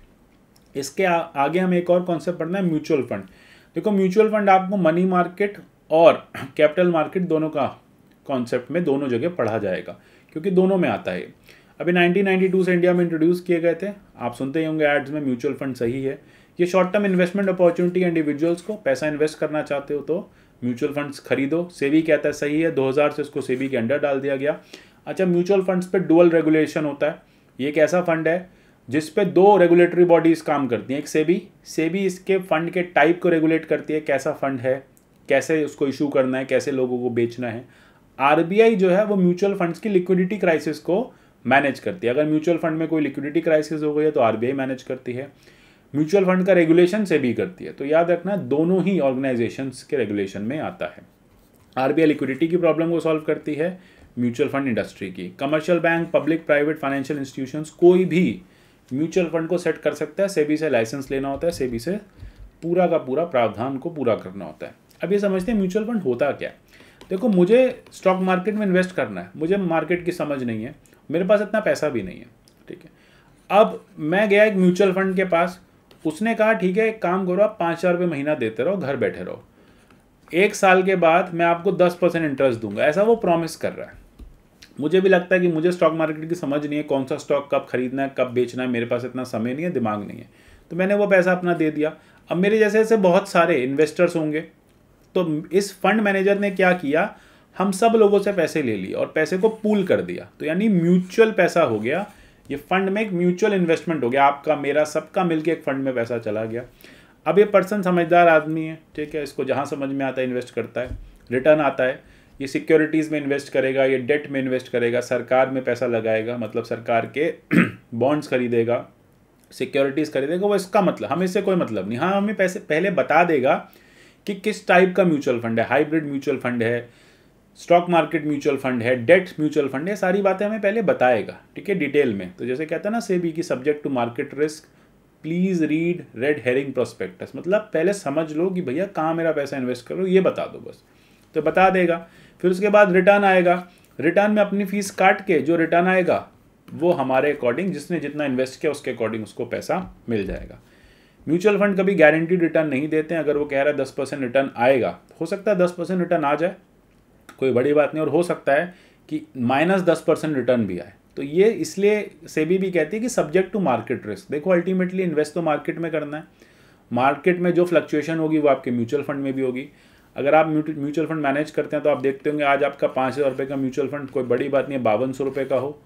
इसके आ, आगे हम एक और कॉन्सेप्ट पढ़ना है म्यूचुअल फंड देखो म्यूचुअल फंड आपको मनी मार्केट और कैपिटल मार्केट दोनों का कॉन्सेप्ट में दोनों जगह पढ़ा जाएगा क्योंकि दोनों में आता है अभी 1992 से इंडिया में इंट्रोड्यूस किए गए थे आप सुनते ही होंगे एड्स में म्यूचुअल फंड सही है ये short term investment opportunity individuals को पैसा इन्वेस्ट करना चाहते हो तो म्यूचुअल फंड्स खरीदो सेबी कहता है सही है 2000 से इसको सेबी के अंडर डाल दिया गया अच्छा म्यूचुअल फंड्स पे डुअल रेगुलेशन होता है ये एक ऐसा फंड है जिस पे दो रेगुलेटरी बॉडीज़ काम करती हैं एक सेबी सेबी इसके फंड के टाइप को रेगुलेट करती है कैसा फंड है कैसे उसको इशू करना है कैसे लोगों को बेचना है आर जो है वो म्यूचुअल फंड्स की लिक्विडिटी क्राइसिस को मैनेज करती है अगर म्यूचुअल फंड में कोई लिक्विडिटी क्राइसिस हो गई है तो आर मैनेज करती है म्यूचुअल फंड का रेगुलेशन से भी करती है तो याद रखना दोनों ही ऑर्गेनाइजेशन के रेगुलेशन में आता है आरबीआई लिक्विडिटी की प्रॉब्लम को सॉल्व करती है म्यूचुअल फंड इंडस्ट्री की commercial bank public private financial institutions कोई भी म्यूचुअल फंड को सेट कर सकता है सेबी से लाइसेंस लेना होता है सेबी से पूरा का पूरा प्रावधान को पूरा करना होता है अब ये समझते हैं म्यूचुअल फंड होता क्या देखो मुझे स्टॉक मार्केट में इन्वेस्ट करना है मुझे मार्केट की समझ नहीं है मेरे पास इतना पैसा भी नहीं है ठीक है अब मैं गया एक म्यूचुअल फंड के पास उसने कहा ठीक है एक काम करो आप पाँच हज़ार रुपये महीना देते रहो घर बैठे रहो एक साल के बाद मैं आपको दस परसेंट इंटरेस्ट दूंगा ऐसा वो प्रॉमिस कर रहा है मुझे भी लगता है कि मुझे स्टॉक मार्केट की समझ नहीं है कौन सा स्टॉक कब खरीदना है कब बेचना है मेरे पास इतना समय नहीं है दिमाग नहीं है तो मैंने वो पैसा अपना दे दिया अब मेरे जैसे ऐसे बहुत सारे इन्वेस्टर्स होंगे तो इस फंड मैनेजर ने क्या किया हम सब लोगों से पैसे ले लिए और पैसे को पूल कर दिया तो यानी म्यूचुअल पैसा हो गया ये फंड में एक म्यूचुअल इन्वेस्टमेंट हो गया आपका मेरा सबका मिलके एक फंड में पैसा चला गया अब ये पर्सन समझदार आदमी है ठीक है इसको जहाँ समझ में आता है इन्वेस्ट करता है रिटर्न आता है ये सिक्योरिटीज़ में इन्वेस्ट करेगा ये डेट में इन्वेस्ट करेगा सरकार में पैसा लगाएगा मतलब सरकार के बॉन्ड्स खरीदेगा सिक्योरिटीज़ खरीदेगा वो इसका मतलब हमें इससे कोई मतलब नहीं हाँ हमें पैसे पहले बता देगा कि किस टाइप का म्यूचुअल फंड है हाइब्रिड म्यूचुअल फंड है स्टॉक मार्केट म्यूचुअल फंड है डेट म्यूचुअल फंड है सारी बातें हमें पहले बताएगा ठीक है डिटेल में तो जैसे कहता है ना सेबी की subject to market risk please read red herring prospectus मतलब पहले समझ लो कि भैया कहाँ मेरा पैसा इन्वेस्ट करो ये बता दो बस तो बता देगा फिर उसके बाद रिटर्न आएगा रिटर्न में अपनी फीस काट के जो रिटर्न आएगा वो हमारे अकॉर्डिंग जिसने जितना इन्वेस्ट किया उसके अकॉर्डिंग उसको पैसा मिल जाएगा म्यूचुअल फंड कभी गारंटीड रिटर्न नहीं देते हैं अगर वो कह रहा है दस परसेंट रिटर्न आएगा हो सकता है दस परसेंट रिटर्न आ जाए कोई बड़ी बात नहीं और हो सकता है कि माइनस दस परसेंट रिटर्न भी आए तो ये इसलिए सेबी भी कहती है कि सब्जेक्ट टू मार्केट रिस्क देखो अल्टीमेटली इन्वेस्ट तो मार्केट में करना है मार्केट में जो फ्लक्चुएशन होगी वो आपके म्यूचुअल फंड में भी होगी अगर आप म्यूचुअल फंड मैनेज करते हैं तो आप देखते होंगे आज आपका पाँच हज़ार रुपये का म्यूचुअल फंड कोई बड़ी बात नहीं है बावन सौ रुपये का हो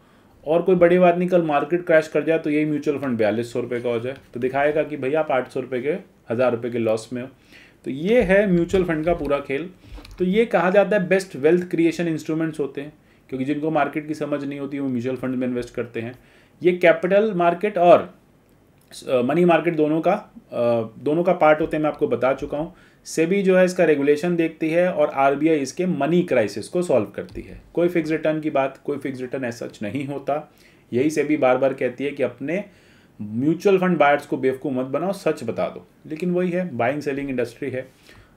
और कोई बड़ी बात नहीं कल मार्केट क्रैश कर जाए तो यही म्यूचुअल फंड बयालीस सौ रुपये का हो जाए तो दिखाएगा कि भैया आप आठ सौ रुपये के हज़ार रुपये के लॉस में हो तो ये है म्यूचुअल फंड का पूरा खेल तो ये कहा जाता है बेस्ट वेल्थ क्रिएशन इंस्ट्रूमेंट्स होते हैं क्योंकि जिनको मार्केट की समझ नहीं होती वो म्यूचुअल फंड में इन्वेस्ट करते हैं ये कैपिटल मार्केट और मनी uh, मार्केट दोनों का uh, दोनों का पार्ट होते हैं मैं आपको बता चुका हूँ सेबी जो है इसका रेगुलेशन देखती है और आर इसके मनी क्राइसिस को सॉल्व करती है कोई फिक्स रिटर्न की बात कोई फिक्स रिटर्न ऐसा नहीं होता यही सेबी बार बार कहती है कि अपने म्यूचुअल फंड बायर्स को बेवकूफ़ मत बनाओ सच बता दो लेकिन वही है बाइंग सेलिंग इंडस्ट्री है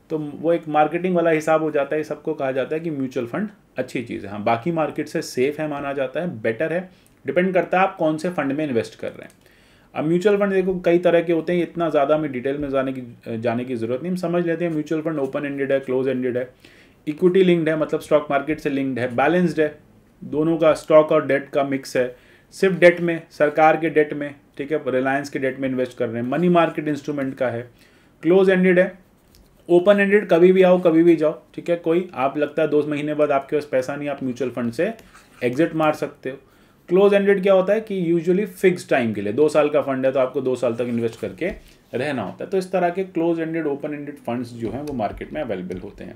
तो वो एक मार्केटिंग वाला हिसाब हो जाता है सबको कहा जाता है कि म्यूचुअल फंड अच्छी चीज़ है हाँ बाकी मार्केट से सेफ है माना जाता है बेटर है डिपेंड करता है आप कौन से फंड में इन्वेस्ट कर रहे हैं अब म्यूचुअल फंड देखो कई तरह के होते हैं इतना ज़्यादा हमें डिटेल में जाने की जाने की ज़रूरत नहीं हम समझ लेते हैं म्यूचुअल फंड ओपन एंडेड है क्लोज एंडेड है इक्विटी लिंक्ड है मतलब स्टॉक मार्केट से लिंक्ड है बैलेंस्ड है दोनों का स्टॉक और डेट का मिक्स है सिर्फ डेट में सरकार के डेट में ठीक है रिलायंस के डेट में इन्वेस्ट कर रहे हैं मनी मार्केट इंस्ट्रूमेंट का है क्लोज एंडेड है ओपन एंडेड कभी भी आओ कभी भी जाओ ठीक है कोई आप लगता है दो महीने बाद आपके पास पैसा नहीं आप म्यूचुअल फंड से एग्जिट मार सकते हो क्लोज एंडेड क्या होता है कि यूजुअली फिक्स टाइम के लिए दो साल का फंड है तो आपको दो साल तक इन्वेस्ट करके रहना होता है तो इस तरह के close ended open ended funds जो हैं वो मार्केट में अवेलेबल होते हैं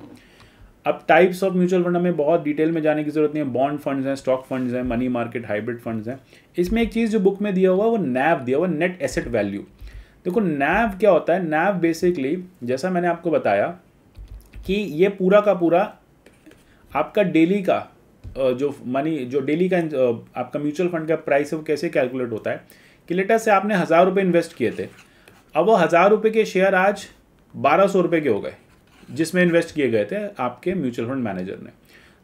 अब टाइप्स ऑफ म्यूचुअल फंड हमें बहुत डिटेल में जाने की जरूरत नहीं है बॉन्ड फंड्स हैं स्टॉक फंड्स हैं मनी मार्केट हाइब्रिड फंड्स हैं इसमें एक चीज़ जो बुक में दिया हुआ है वो नैब दिया हुआ नेट एसेट वैल्यू देखो नैव क्या होता है नैव बेसिकली जैसा मैंने आपको बताया कि ये पूरा का पूरा आपका डेली का जो मनी जो डेली का आपका म्यूचुअल फंड का प्राइस है वो कैसे कैलकुलेट होता है कि लेटर से आपने हज़ार रुपये इन्वेस्ट किए थे अब वो हज़ार रुपये के शेयर आज बारह सौ रुपये के हो गए जिसमें इन्वेस्ट किए गए थे आपके म्यूचुअल फंड मैनेजर ने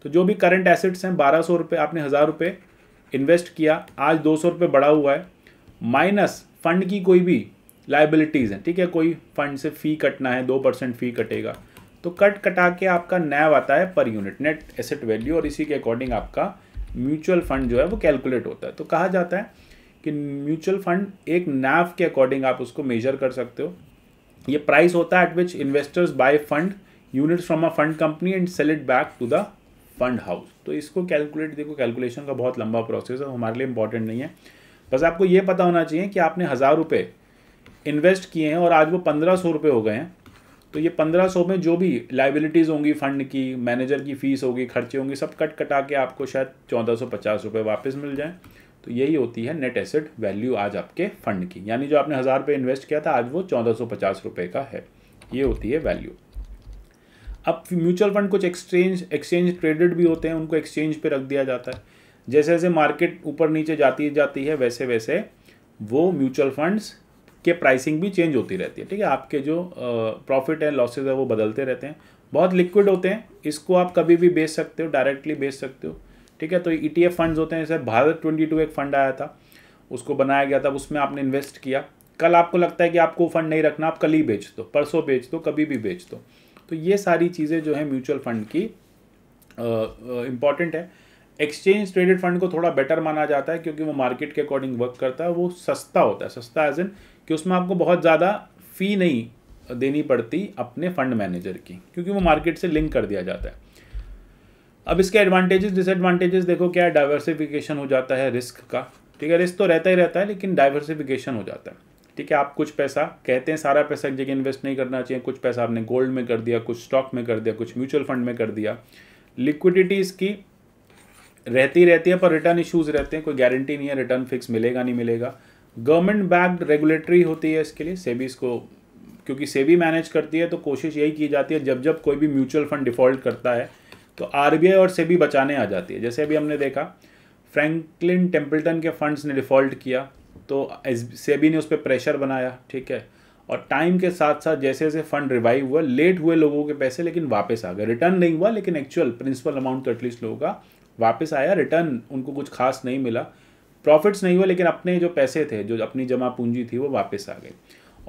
तो जो भी करंट एसेट्स हैं बारह सौ रुपये आपने हज़ार रुपये इन्वेस्ट किया आज दो सौ रुपये बढ़ा हुआ है माइनस फंड की कोई भी लाइबिलिटीज़ हैं ठीक है कोई फंड से फ़ी कटना है दो परसेंट फ़ी कटेगा तो कट कटा के आपका नैव आता है per unit net asset value और इसी के अकॉर्डिंग आपका म्यूचुअल फंड जो है वो कैलकुलेट होता है तो कहा जाता है कि म्यूचुअल फंड एक नैव के अकॉर्डिंग आप उसको मेजर कर सकते हो ये प्राइस होता है at which investors buy fund units from a fund company and sell it back to the fund house तो इसको कैलकुलेट देखो कैलकुलेशन का बहुत लंबा प्रोसेस है हमारे लिए इंपॉर्टेंट नहीं है बस आपको ये पता होना चाहिए कि आपने हज़ार रुपये इन्वेस्ट किए हैं और आज वो पंद्रह सौ रुपये हो गए हैं तो ये पंद्रह सौ में जो भी लाइबिलिटीज़ होंगी फ़ंड की मैनेजर की फ़ीस होगी खर्चे होंगे सब कट कटा के आपको शायद चौदह सौ पचास रुपये वापस मिल जाएँ तो यही होती है नेट एसेट वैल्यू आज आपके फ़ंड की यानी जो आपने हज़ार रुपये इन्वेस्ट किया था आज वो चौदह सौ पचास रुपये का है ये होती है वैल्यू अब म्यूचुअल फंड कुछ एक्सचेंज एक्सचेंज ट्रेडेड भी होते हैं उनको एक्सचेंज पे रख दिया जाता है जैसे जैसे मार्केट ऊपर नीचे जाती जाती है वैसे वैसे वो म्यूचुअल फंड्स के प्राइसिंग भी चेंज होती रहती है ठीक है आपके जो प्रॉफिट एंड लॉसेज है वो बदलते रहते हैं बहुत लिक्विड होते हैं इसको आप कभी भी बेच सकते हो डायरेक्टली बेच सकते हो ठीक है तो ई e टी होते हैं जैसे भारत ट्वेंटी टू एक फंड आया था उसको बनाया गया था उसमें आपने इन्वेस्ट किया कल आपको लगता है कि आपको फंड नहीं रखना आप कल ही बेच दो परसों बेच दो कभी भी बेच दो तो ये सारी चीज़ें जो है म्यूचुअल फंड की इम्पॉर्टेंट है एक्सचेंज ट्रेडेड फंड को थोड़ा बेटर माना जाता है क्योंकि वो मार्केट के अकॉर्डिंग वर्क करता है वो सस्ता होता है सस्ता एज इन कि उसमें आपको बहुत ज़्यादा फ़ी नहीं देनी पड़ती अपने फंड मैनेजर की क्योंकि वो मार्केट से लिंक कर दिया जाता है अब इसके एडवांटेजेस डिसएडवांटेजेस देखो क्या है डाइवर्सिफिकेशन हो जाता है रिस्क का ठीक है रिस्क तो रहता ही रहता है लेकिन डाइवर्सिफिकेशन हो जाता है ठीक है आप कुछ पैसा कहते हैं सारा पैसा एक जगह इन्वेस्ट नहीं करना चाहिए कुछ पैसा आपने गोल्ड में कर दिया कुछ स्टॉक में कर दिया कुछ म्यूचुअल फंड में कर दिया लिक्विडिटी इसकी रहती रहती है पर रिटर्न इश्यूज रहते हैं कोई गारंटी नहीं है रिटर्न फिक्स मिलेगा नहीं मिलेगा गवर्नमेंट बैक्ड रेगुलेटरी होती है इसके लिए सेबी इसको क्योंकि सेबी मैनेज करती है तो कोशिश यही की जाती है जब जब कोई भी म्यूचुअल फंड डिफॉल्ट करता है तो आर और सेबी बचाने आ जाती है जैसे अभी हमने देखा फ्रैंकलिन टेम्पल्टन के फंड्स ने डिफ़ॉल्ट किया तो सेबी ने उस पर प्रेशर बनाया ठीक है और टाइम के साथ साथ जैसे जैसे फंड रिवाइव हुआ लेट हुए लोगों के पैसे लेकिन वापस आ गए रिटर्न नहीं हुआ लेकिन एक्चुअल प्रिंसिपल अमाउंट तो एटलीस्ट लोगों का वापस आया रिटर्न उनको कुछ खास नहीं मिला प्रॉफिट्स नहीं हुए लेकिन अपने जो पैसे थे जो अपनी जमा पूंजी थी वो वापस आ गई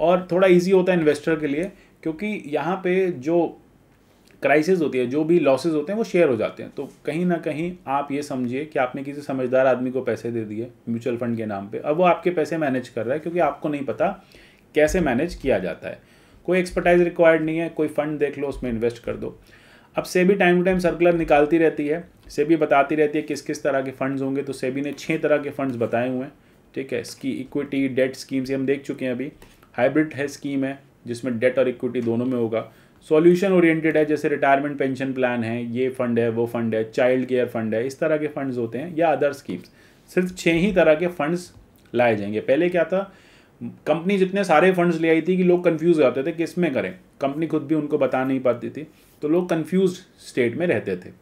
और थोड़ा इजी होता है इन्वेस्टर के लिए क्योंकि यहाँ पे जो क्राइसिस होती है जो भी लॉसेज होते हैं वो शेयर हो जाते हैं तो कहीं ना कहीं आप ये समझिए कि आपने किसी समझदार आदमी को पैसे दे दिए म्यूचुअल फंड के नाम पे अब वो आपके पैसे मैनेज कर रहा है क्योंकि आपको नहीं पता कैसे मैनेज किया जाता है कोई एक्सपर्टाइज रिक्वायर्ड नहीं है कोई फंड देख लो उसमें इन्वेस्ट कर दो अब SEBI time to time circular निकालती रहती है सेबी बताती रहती है किस किस तरह के फंड्स होंगे तो सेबी ने छः तरह के फंड्स बताए हुए हैं ठीक है इसकी इक्विटी डेट स्कीम्स ये हम देख चुके हैं अभी हाइब्रिड है स्कीम है जिसमें डेट और इक्विटी दोनों में होगा सॉल्यूशन ओरिएंटेड है जैसे रिटायरमेंट पेंशन प्लान है ये फंड है वो फंड है चाइल्ड केयर फंड है इस तरह के फंड्स होते हैं या अदर स्कीम्स सिर्फ छः ही तरह के फंड्स लाए जाएंगे पहले क्या था कंपनी जितने सारे फंड्स ले आई थी कि लोग कंफ्यूज हो जाते थे किस में करें कंपनी खुद भी उनको बता नहीं पाती थी तो लोग कन्फ्यूज़ स्टेट में रहते थे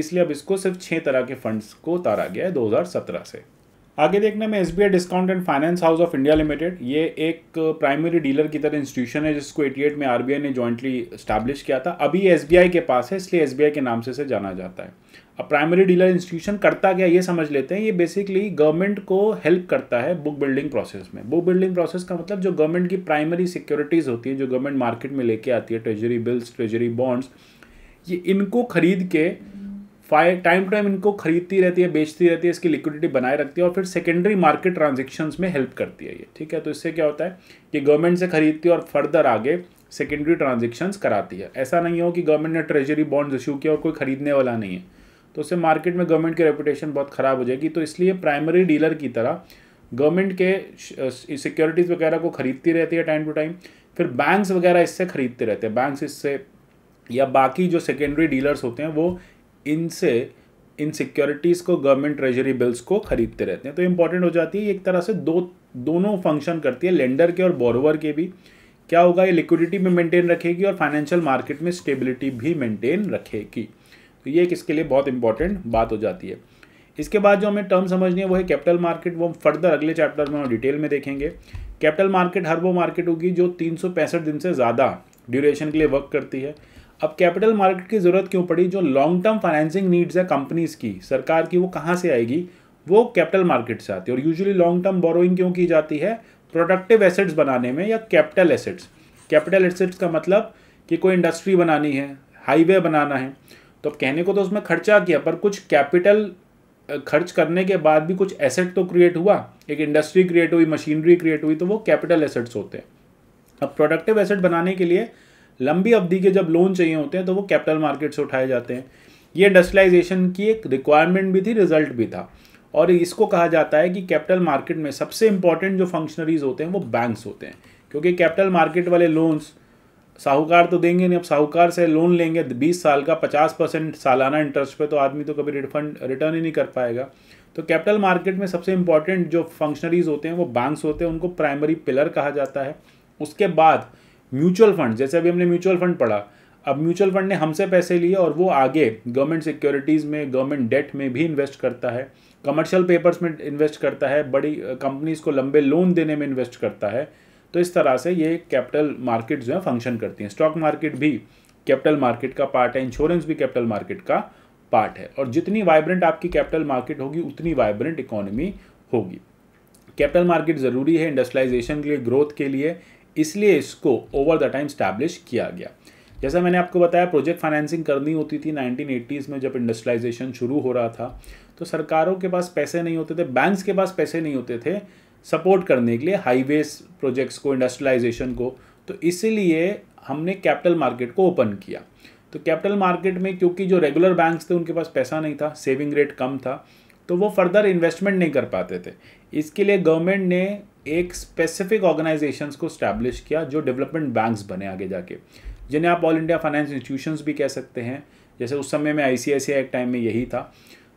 इसलिए अब इसको सिर्फ छः तरह के फंड्स को उतारा गया है दो से आगे देखने में S B I discount and finance house of India limited ये एक प्राइमरी डीलर की तरह इंस्टीट्यूशन है जिसको 88 में आर ने जॉइंटली स्टैब्लिश किया था अभी आई के पास है इसलिए आई के नाम से इसे जाना जाता है अब प्राइमरी डीलर इंस्टीट्यूशन करता क्या ये समझ लेते हैं ये बेसिकली गवर्नमेंट को हेल्प करता है बुक बिल्डिंग प्रोसेस में बुक बिल्डिंग प्रोसेस का मतलब जो गवर्नमेंट की प्राइमरी सिक्योरिटीज़ होती है जो गवर्नमेंट मार्केट में लेके आती है ट्रेजरी बिल्स ट्रेजरी बॉन्ड्स ये इनको खरीद के फाइव टाइम टू टाइम इनको खरीदती रहती है बेचती रहती है इसकी लिक्विडिटी बनाए रखती है और फिर सेकेंडरी मार्केट ट्रांजेक्शन में हेल्प करती है ये ठीक है तो इससे क्या होता है कि गवर्नमेंट से खरीदती है और फर्दर आगे सेकेंडरी ट्रांजेक्शन्स कराती है ऐसा नहीं हो कि गवर्नमेंट ने ट्रेजरी बॉन्ड्स इशू किया और कोई खरीदने वाला नहीं है तो उससे मार्केट में गवर्नमेंट की रेपुटेशन बहुत ख़राब हो जाएगी तो इसलिए प्राइमरी डीलर की तरह गवर्नमेंट के सिक्योरिटीज़ वगैरह को खरीदती रहती है टाइम टू टाइम फिर बैंक्स वगैरह इससे खरीदते रहते हैं बैंक्स इससे या बाकी जो सेकेंडरी डीलर्स होते हैं वो इनसे इन सिक्योरिटीज़ को गवर्नमेंट ट्रेजरी बिल्स को खरीदते रहते हैं तो इम्पॉर्टेंट हो जाती है एक तरह से दो दोनों फंक्शन करती है लेंडर के और बोरोवर के भी क्या होगा ये लिक्विडिटी में मेंटेन रखेगी और फाइनेंशियल मार्केट में स्टेबिलिटी भी मेंटेन रखेगी तो ये एक इसके लिए बहुत इंपॉर्टेंट बात हो जाती है इसके बाद जो हमें टर्म समझनी है वो है कैपिटल मार्केट वो हम फर्दर अगले चैप्टर में हम डिटेल में देखेंगे कैपिटल मार्केट हर वो मार्केट होगी जो तीन दिन से ज़्यादा ड्यूरेशन के लिए वर्क करती है अब कैपिटल मार्केट की ज़रूरत क्यों पड़ी जो लॉन्ग टर्म फाइनेंसिंग नीड्स है कंपनीज़ की सरकार की वो कहाँ से आएगी वो कैपिटल मार्केट से आती है और यूजुअली लॉन्ग टर्म बोरोइंग क्यों की जाती है प्रोडक्टिव एसेट्स बनाने में या कैपिटल एसेट्स कैपिटल एसेट्स का मतलब कि कोई इंडस्ट्री बनानी है हाईवे बनाना है तो अब कहने को तो उसमें खर्चा किया पर कुछ कैपिटल खर्च करने के बाद भी कुछ एसेट तो क्रिएट हुआ एक इंडस्ट्री क्रिएट हुई मशीनरी क्रिएट हुई तो वो कैपिटल एसेट्स होते हैं अब प्रोडक्टिव एसेट बनाने के लिए लंबी अवधि के जब लोन चाहिए होते हैं तो वो कैपिटल मार्केट से उठाए जाते हैं ये इंडस्ट्रियलाइजेशन की एक रिक्वायरमेंट भी थी रिजल्ट भी था और इसको कहा जाता है कि कैपिटल मार्केट में सबसे इंपॉर्टेंट जो फंक्शनरीज होते हैं वो बैंक्स होते हैं क्योंकि कैपिटल मार्केट वाले लोन्स साहूकार तो देंगे नहीं अब साहूकार से लोन लेंगे बीस साल का पचास परसेंट सालाना इंटरेस्ट पे तो आदमी तो कभी रिफंड रिटर्न ही नहीं कर पाएगा तो कैपिटल मार्केट में सबसे इंपॉर्टेंट जो फंक्शनरीज होते हैं वो बैंक्स होते हैं उनको प्राइमरी पिलर कहा जाता है उसके बाद म्यूचुअल फंड जैसे अभी हमने म्यूचुअल फंड पढ़ा अब म्यूचुअल फंड ने हमसे पैसे लिए और वो आगे गवर्नमेंट सिक्योरिटीज़ में गवर्नमेंट डेट में भी इन्वेस्ट करता है कमर्शियल पेपर्स में इन्वेस्ट करता है बड़ी कंपनीज़ को लंबे लोन देने में इन्वेस्ट करता है तो इस तरह से ये कैपिटल मार्केट जो है फंक्शन करती हैं स्टॉक मार्केट भी कैपिटल मार्केट का पार्ट है इंश्योरेंस भी कैपिटल मार्केट का पार्ट है और जितनी वाइब्रेंट आपकी कैपिटल मार्केट होगी उतनी वाइब्रेंट इकोनॉमी होगी कैपिटल मार्केट ज़रूरी है इंडस्ट्रियलाइजेशन के लिए ग्रोथ के लिए इसलिए इसको ओवर द टाइम स्टैब्लिश किया गया जैसा मैंने आपको बताया प्रोजेक्ट फाइनेंसिंग करनी होती थी 1980s में जब इंडस्ट्रियलाइजेशन शुरू हो रहा था तो सरकारों के पास पैसे नहीं होते थे बैंक्स के पास पैसे नहीं होते थे सपोर्ट करने के लिए हाईवेज प्रोजेक्ट्स को इंडस्ट्रियलाइजेशन को तो इसीलिए हमने कैपिटल मार्केट को ओपन किया तो कैपिटल मार्केट में क्योंकि जो रेगुलर बैंक्स थे उनके पास पैसा नहीं था सेविंग रेट कम था तो वो फर्दर इन्वेस्टमेंट नहीं कर पाते थे इसके लिए गवर्नमेंट ने एक स्पेसिफिक ऑर्गेनाइजेशन को स्टैब्लिश किया जो डेवलपमेंट बैंक बने आगे जाके जिन्हें आप ऑल इंडिया फाइनेंस इंस्टीट्यूशन भी कह सकते हैं जैसे उस समय में आई सी एक टाइम में यही था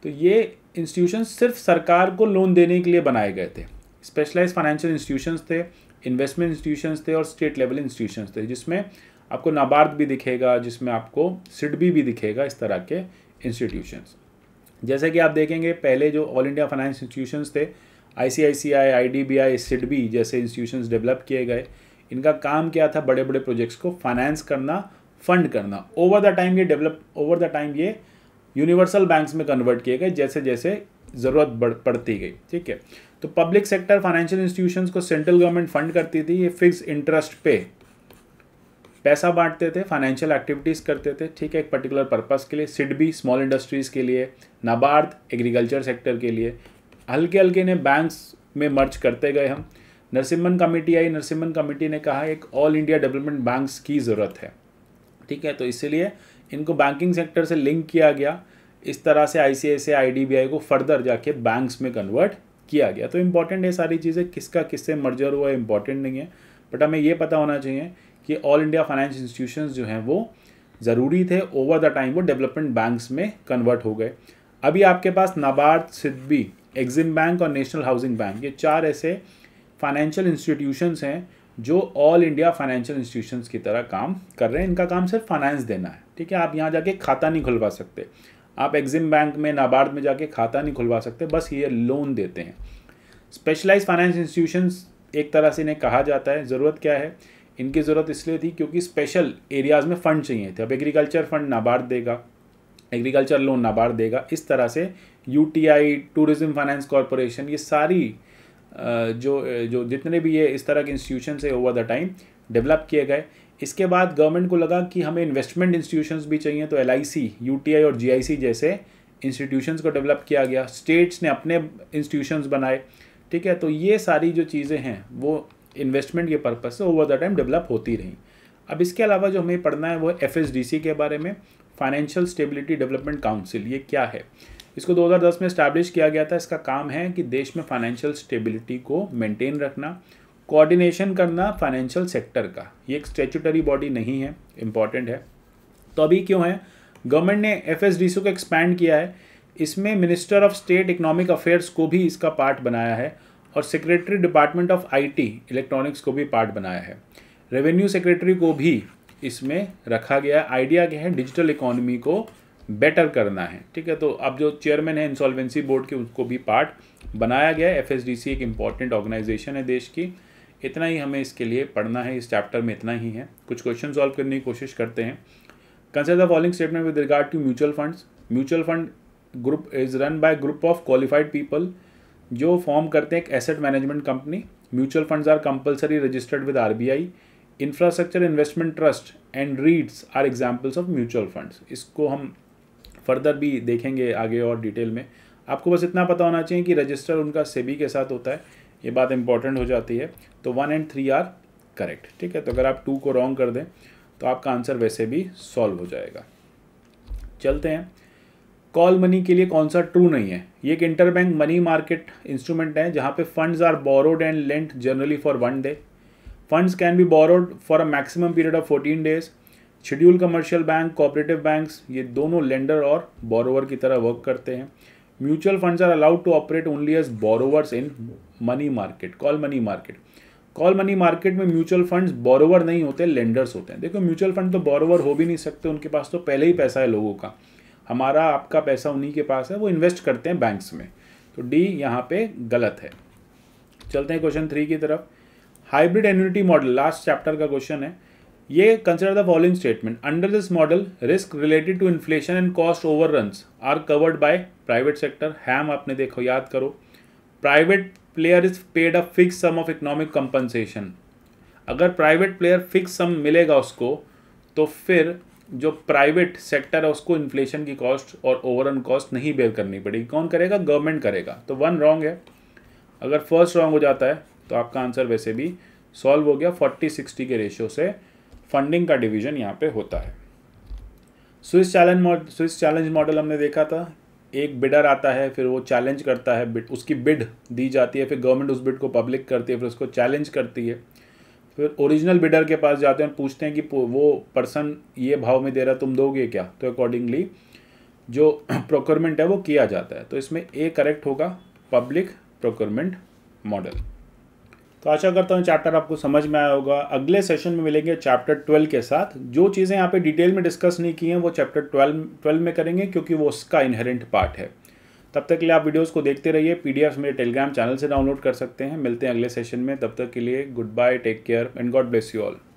तो ये इंस्टीट्यूशन सिर्फ सरकार को लोन देने के लिए बनाए गए थे स्पेशलाइज फाइनेंशियल इंस्टीट्यूशंस थे इन्वेस्टमेंट इंस्टीट्यूशंस थे और स्टेट लेवल इंस्टीट्यूशंस थे जिसमें आपको नाबार्ड भी दिखेगा जिसमें आपको सिडबी भी दिखेगा इस तरह के इंस्टीट्यूशंस जैसे कि आप देखेंगे पहले जो ऑल इंडिया फाइनेंस इंस्टीट्यूशंस थे I C I C I I D B I SIDBI जैसे इंस्टीट्यूशन डेवलप किए गए इनका काम क्या था बड़े बड़े प्रोजेक्ट्स को फाइनेंस करना फंड करना ओवर द टाइम ये डेवलप ओवर द टाइम ये यूनिवर्सल बैंक्स में कन्वर्ट किए गए जैसे जैसे ज़रूरत पड़ती गई ठीक है तो पब्लिक सेक्टर फाइनेंशियल इंस्टीट्यूशंस को सेंट्रल गवर्नमेंट फंड करती थी ये फिक्स इंटरेस्ट पे पैसा बांटते थे फाइनेंशियल एक्टिविटीज़ करते थे ठीक है एक पर्टिकुलर पर्पस के लिए सिडबी स्मॉल इंडस्ट्रीज़ के लिए नाबार्ड एग्रीकल्चर सेक्टर के लिए हल्के हल्के इन्हें बैंक्स में मर्ज करते गए हम नरसिम्हन कमेटी आई नरसिम्हन कमेटी ने कहा एक ऑल इंडिया डेवलपमेंट बैंक्स की ज़रूरत है ठीक है तो इसीलिए इनको बैंकिंग सेक्टर से लिंक किया गया इस तरह से आई सी को फर्दर जाके बैंक्स में कन्वर्ट किया गया तो इम्पॉर्टेंट है सारी चीज़ें किसका किससे मर्जर हुआ इम्पॉर्टेंट नहीं है बट हमें ये पता होना चाहिए कि ऑल इंडिया फाइनेंस इंस्टीट्यूशन जो हैं वो ज़रूरी थे ओवर द टाइम वो डेवलपमेंट बैंक्स में कन्वर्ट हो गए अभी आपके पास नाबार्ड सिद्बी एग्जिम बैंक और नेशनल हाउसिंग बैंक ये चार ऐसे फाइनेंशियल इंस्टीट्यूशंस हैं जो ऑल इंडिया फाइनेंशियल इंस्टीट्यूशंस की तरह काम कर रहे हैं इनका काम सिर्फ फाइनेंस देना है ठीक है आप यहाँ जाके खाता नहीं खुलवा सकते आप एग्जिम बैंक में नाबार्ड में जाके खाता नहीं खुलवा सकते बस ये लोन देते हैं स्पेशलाइज फाइनेंस इंस्टीट्यूशंस एक तरह से इन्हें कहा जाता है ज़रूरत क्या है इनकी ज़रूरत इसलिए थी क्योंकि स्पेशल एरियाज़ में फ़ंड चाहिए थे अब एग्रीकल्चर फंड नाबार्ड देगा एग्रीकल्चर लोन नाबार्ड देगा इस तरह से U T I tourism finance corporation ये सारी जो जो जितने भी ये इस तरह के इंस्टीट्यूशन है ओवर द टाइम डेवलप किए गए इसके बाद गवर्नमेंट को लगा कि हमें इन्वेस्टमेंट इंस्टीट्यूशन भी चाहिए तो L I C U T I और जी आई सी जैसे इंस्टीट्यूशन को डेवलप किया गया स्टेट्स ने अपने इंस्टीट्यूशन बनाए ठीक है तो ये सारी जो चीज़ें हैं वो इन्वेस्टमेंट के पर्पज़ से ओवर द टाइम डेवलप होती रहीं अब इसके अलावा जो हमें पढ़ना है वो एफ एस डी सी के बारे में फाइनेंशियल स्टेबिलिटी डेवलपमेंट काउंसिल ये क्या है इसको 2010 में इस्टेब्लिश किया गया था इसका काम है कि देश में फाइनेंशियल स्टेबिलिटी को मेंटेन रखना कोऑर्डिनेशन करना फाइनेंशियल सेक्टर का ये एक स्टेचुटरी बॉडी नहीं है इम्पॉर्टेंट है तो अभी क्यों है गवर्नमेंट ने एफ को एक्सपैंड किया है इसमें minister of state economic affairs को भी इसका पार्ट बनाया है और secretary department of IT electronics को भी पार्ट बनाया है रेवेन्यू सेक्रेटरी को भी इसमें रखा गया है आइडिया क्या है डिजिटल इकोनॉमी को बेटर करना है ठीक है तो अब जो चेयरमैन है इंसॉल्वेंसी बोर्ड के उसको भी पार्ट बनाया गया है एफ एक इम्पॉर्टेंट ऑर्गेनाइजेशन है देश की इतना ही हमें इसके लिए पढ़ना है इस चैप्टर में इतना ही है कुछ क्वेश्चन सॉल्व करने की कोशिश करते हैं consider the following statement with regard to mutual funds mutual fund group is run by group of qualified people जो फॉर्म करते हैं एक asset management company mutual funds are compulsory registered with RBI infrastructure investment trust and REITs are examples of mutual funds इसको हम further भी देखेंगे आगे और डिटेल में आपको बस इतना पता होना चाहिए कि रजिस्टर उनका सेबी के साथ होता है ये बात इंपॉर्टेंट हो जाती है तो one and three are correct ठीक है तो अगर आप टू को रॉन्ग कर दें तो आपका आंसर वैसे भी सॉल्व हो जाएगा चलते हैं कॉल मनी के लिए कौन सा ट्रू नहीं है ये एक इंटरबैंक मनी मार्केट इंस्ट्रूमेंट है जहाँ पे funds are borrowed and lent generally for one day funds can be borrowed for a maximum period of fourteen days schedule commercial bank cooperative banks ये दोनों लेंडर और बोरोवर की तरह work करते हैं mutual funds are allowed to operate only as borrowers in money market call money market call money market में mutual funds borrower नहीं होते लेंडर्स होते हैं देखो म्यूचुअल फंड तो बोरोवर हो भी नहीं सकते उनके पास तो पहले ही पैसा है लोगों का हमारा आपका पैसा उन्हीं के पास है वो इन्वेस्ट करते हैं बैंक्स में तो डी यहाँ पे गलत है चलते हैं क्वेश्चन थ्री की तरफ hybrid annuity model last chapter का क्वेश्चन है ये consider the following statement under this model risk related to inflation and cost over are covered by private sector HAM आपने देखो याद करो private player is paid a fix sum of economic compensation अगर private player fix sum मिलेगा उसको तो फिर जो प्राइवेट सेक्टर है उसको इन्फ्लेशन की कॉस्ट और ओवर रन कॉस्ट नहीं बेयर करनी पड़ेगी कौन करेगा गवर्नमेंट करेगा तो वन रॉन्ग है अगर फर्स्ट रॉन्ग हो जाता है तो आपका आंसर वैसे भी सॉल्व हो गया फोर्टी सिक्सटी के रेशियो से फंडिंग का डिवीजन यहाँ पे होता है Swiss challenge model Swiss challenge model हमने देखा था एक बिडर आता है फिर वो चैलेंज करता है बिड उसकी बिड दी जाती है फिर गवर्नमेंट उस बिड को पब्लिक करती है फिर उसको चैलेंज करती है फिर ओरिजिनल बिडर के पास जाते हैं और पूछते हैं कि वो पर्सन ये भाव में दे रहा तुम दोगे क्या तो अकॉर्डिंगली जो प्रोक्योरमेंट है वो किया जाता है तो इसमें ए करेक्ट होगा पब्लिक प्रोक्योरमेंट मॉडल तो आशा करता हूँ चैप्टर आपको समझ में आया होगा अगले सेशन में मिलेंगे चैप्टर ट्वेल्व के साथ जो चीज़ें यहाँ पे डिटेल में डिस्कस नहीं की हैं वो चैप्टर ट्वेल्व ट्वेल्व में करेंगे क्योंकि वो उसका इनहेरेंट पार्ट है तब तक के लिए आप वीडियोस को देखते रहिए पीडीएफ मेरे टेलीग्राम चैनल से डाउनलोड कर सकते हैं मिलते हैं अगले सेशन में तब तक के लिए goodbye take care and God bless you all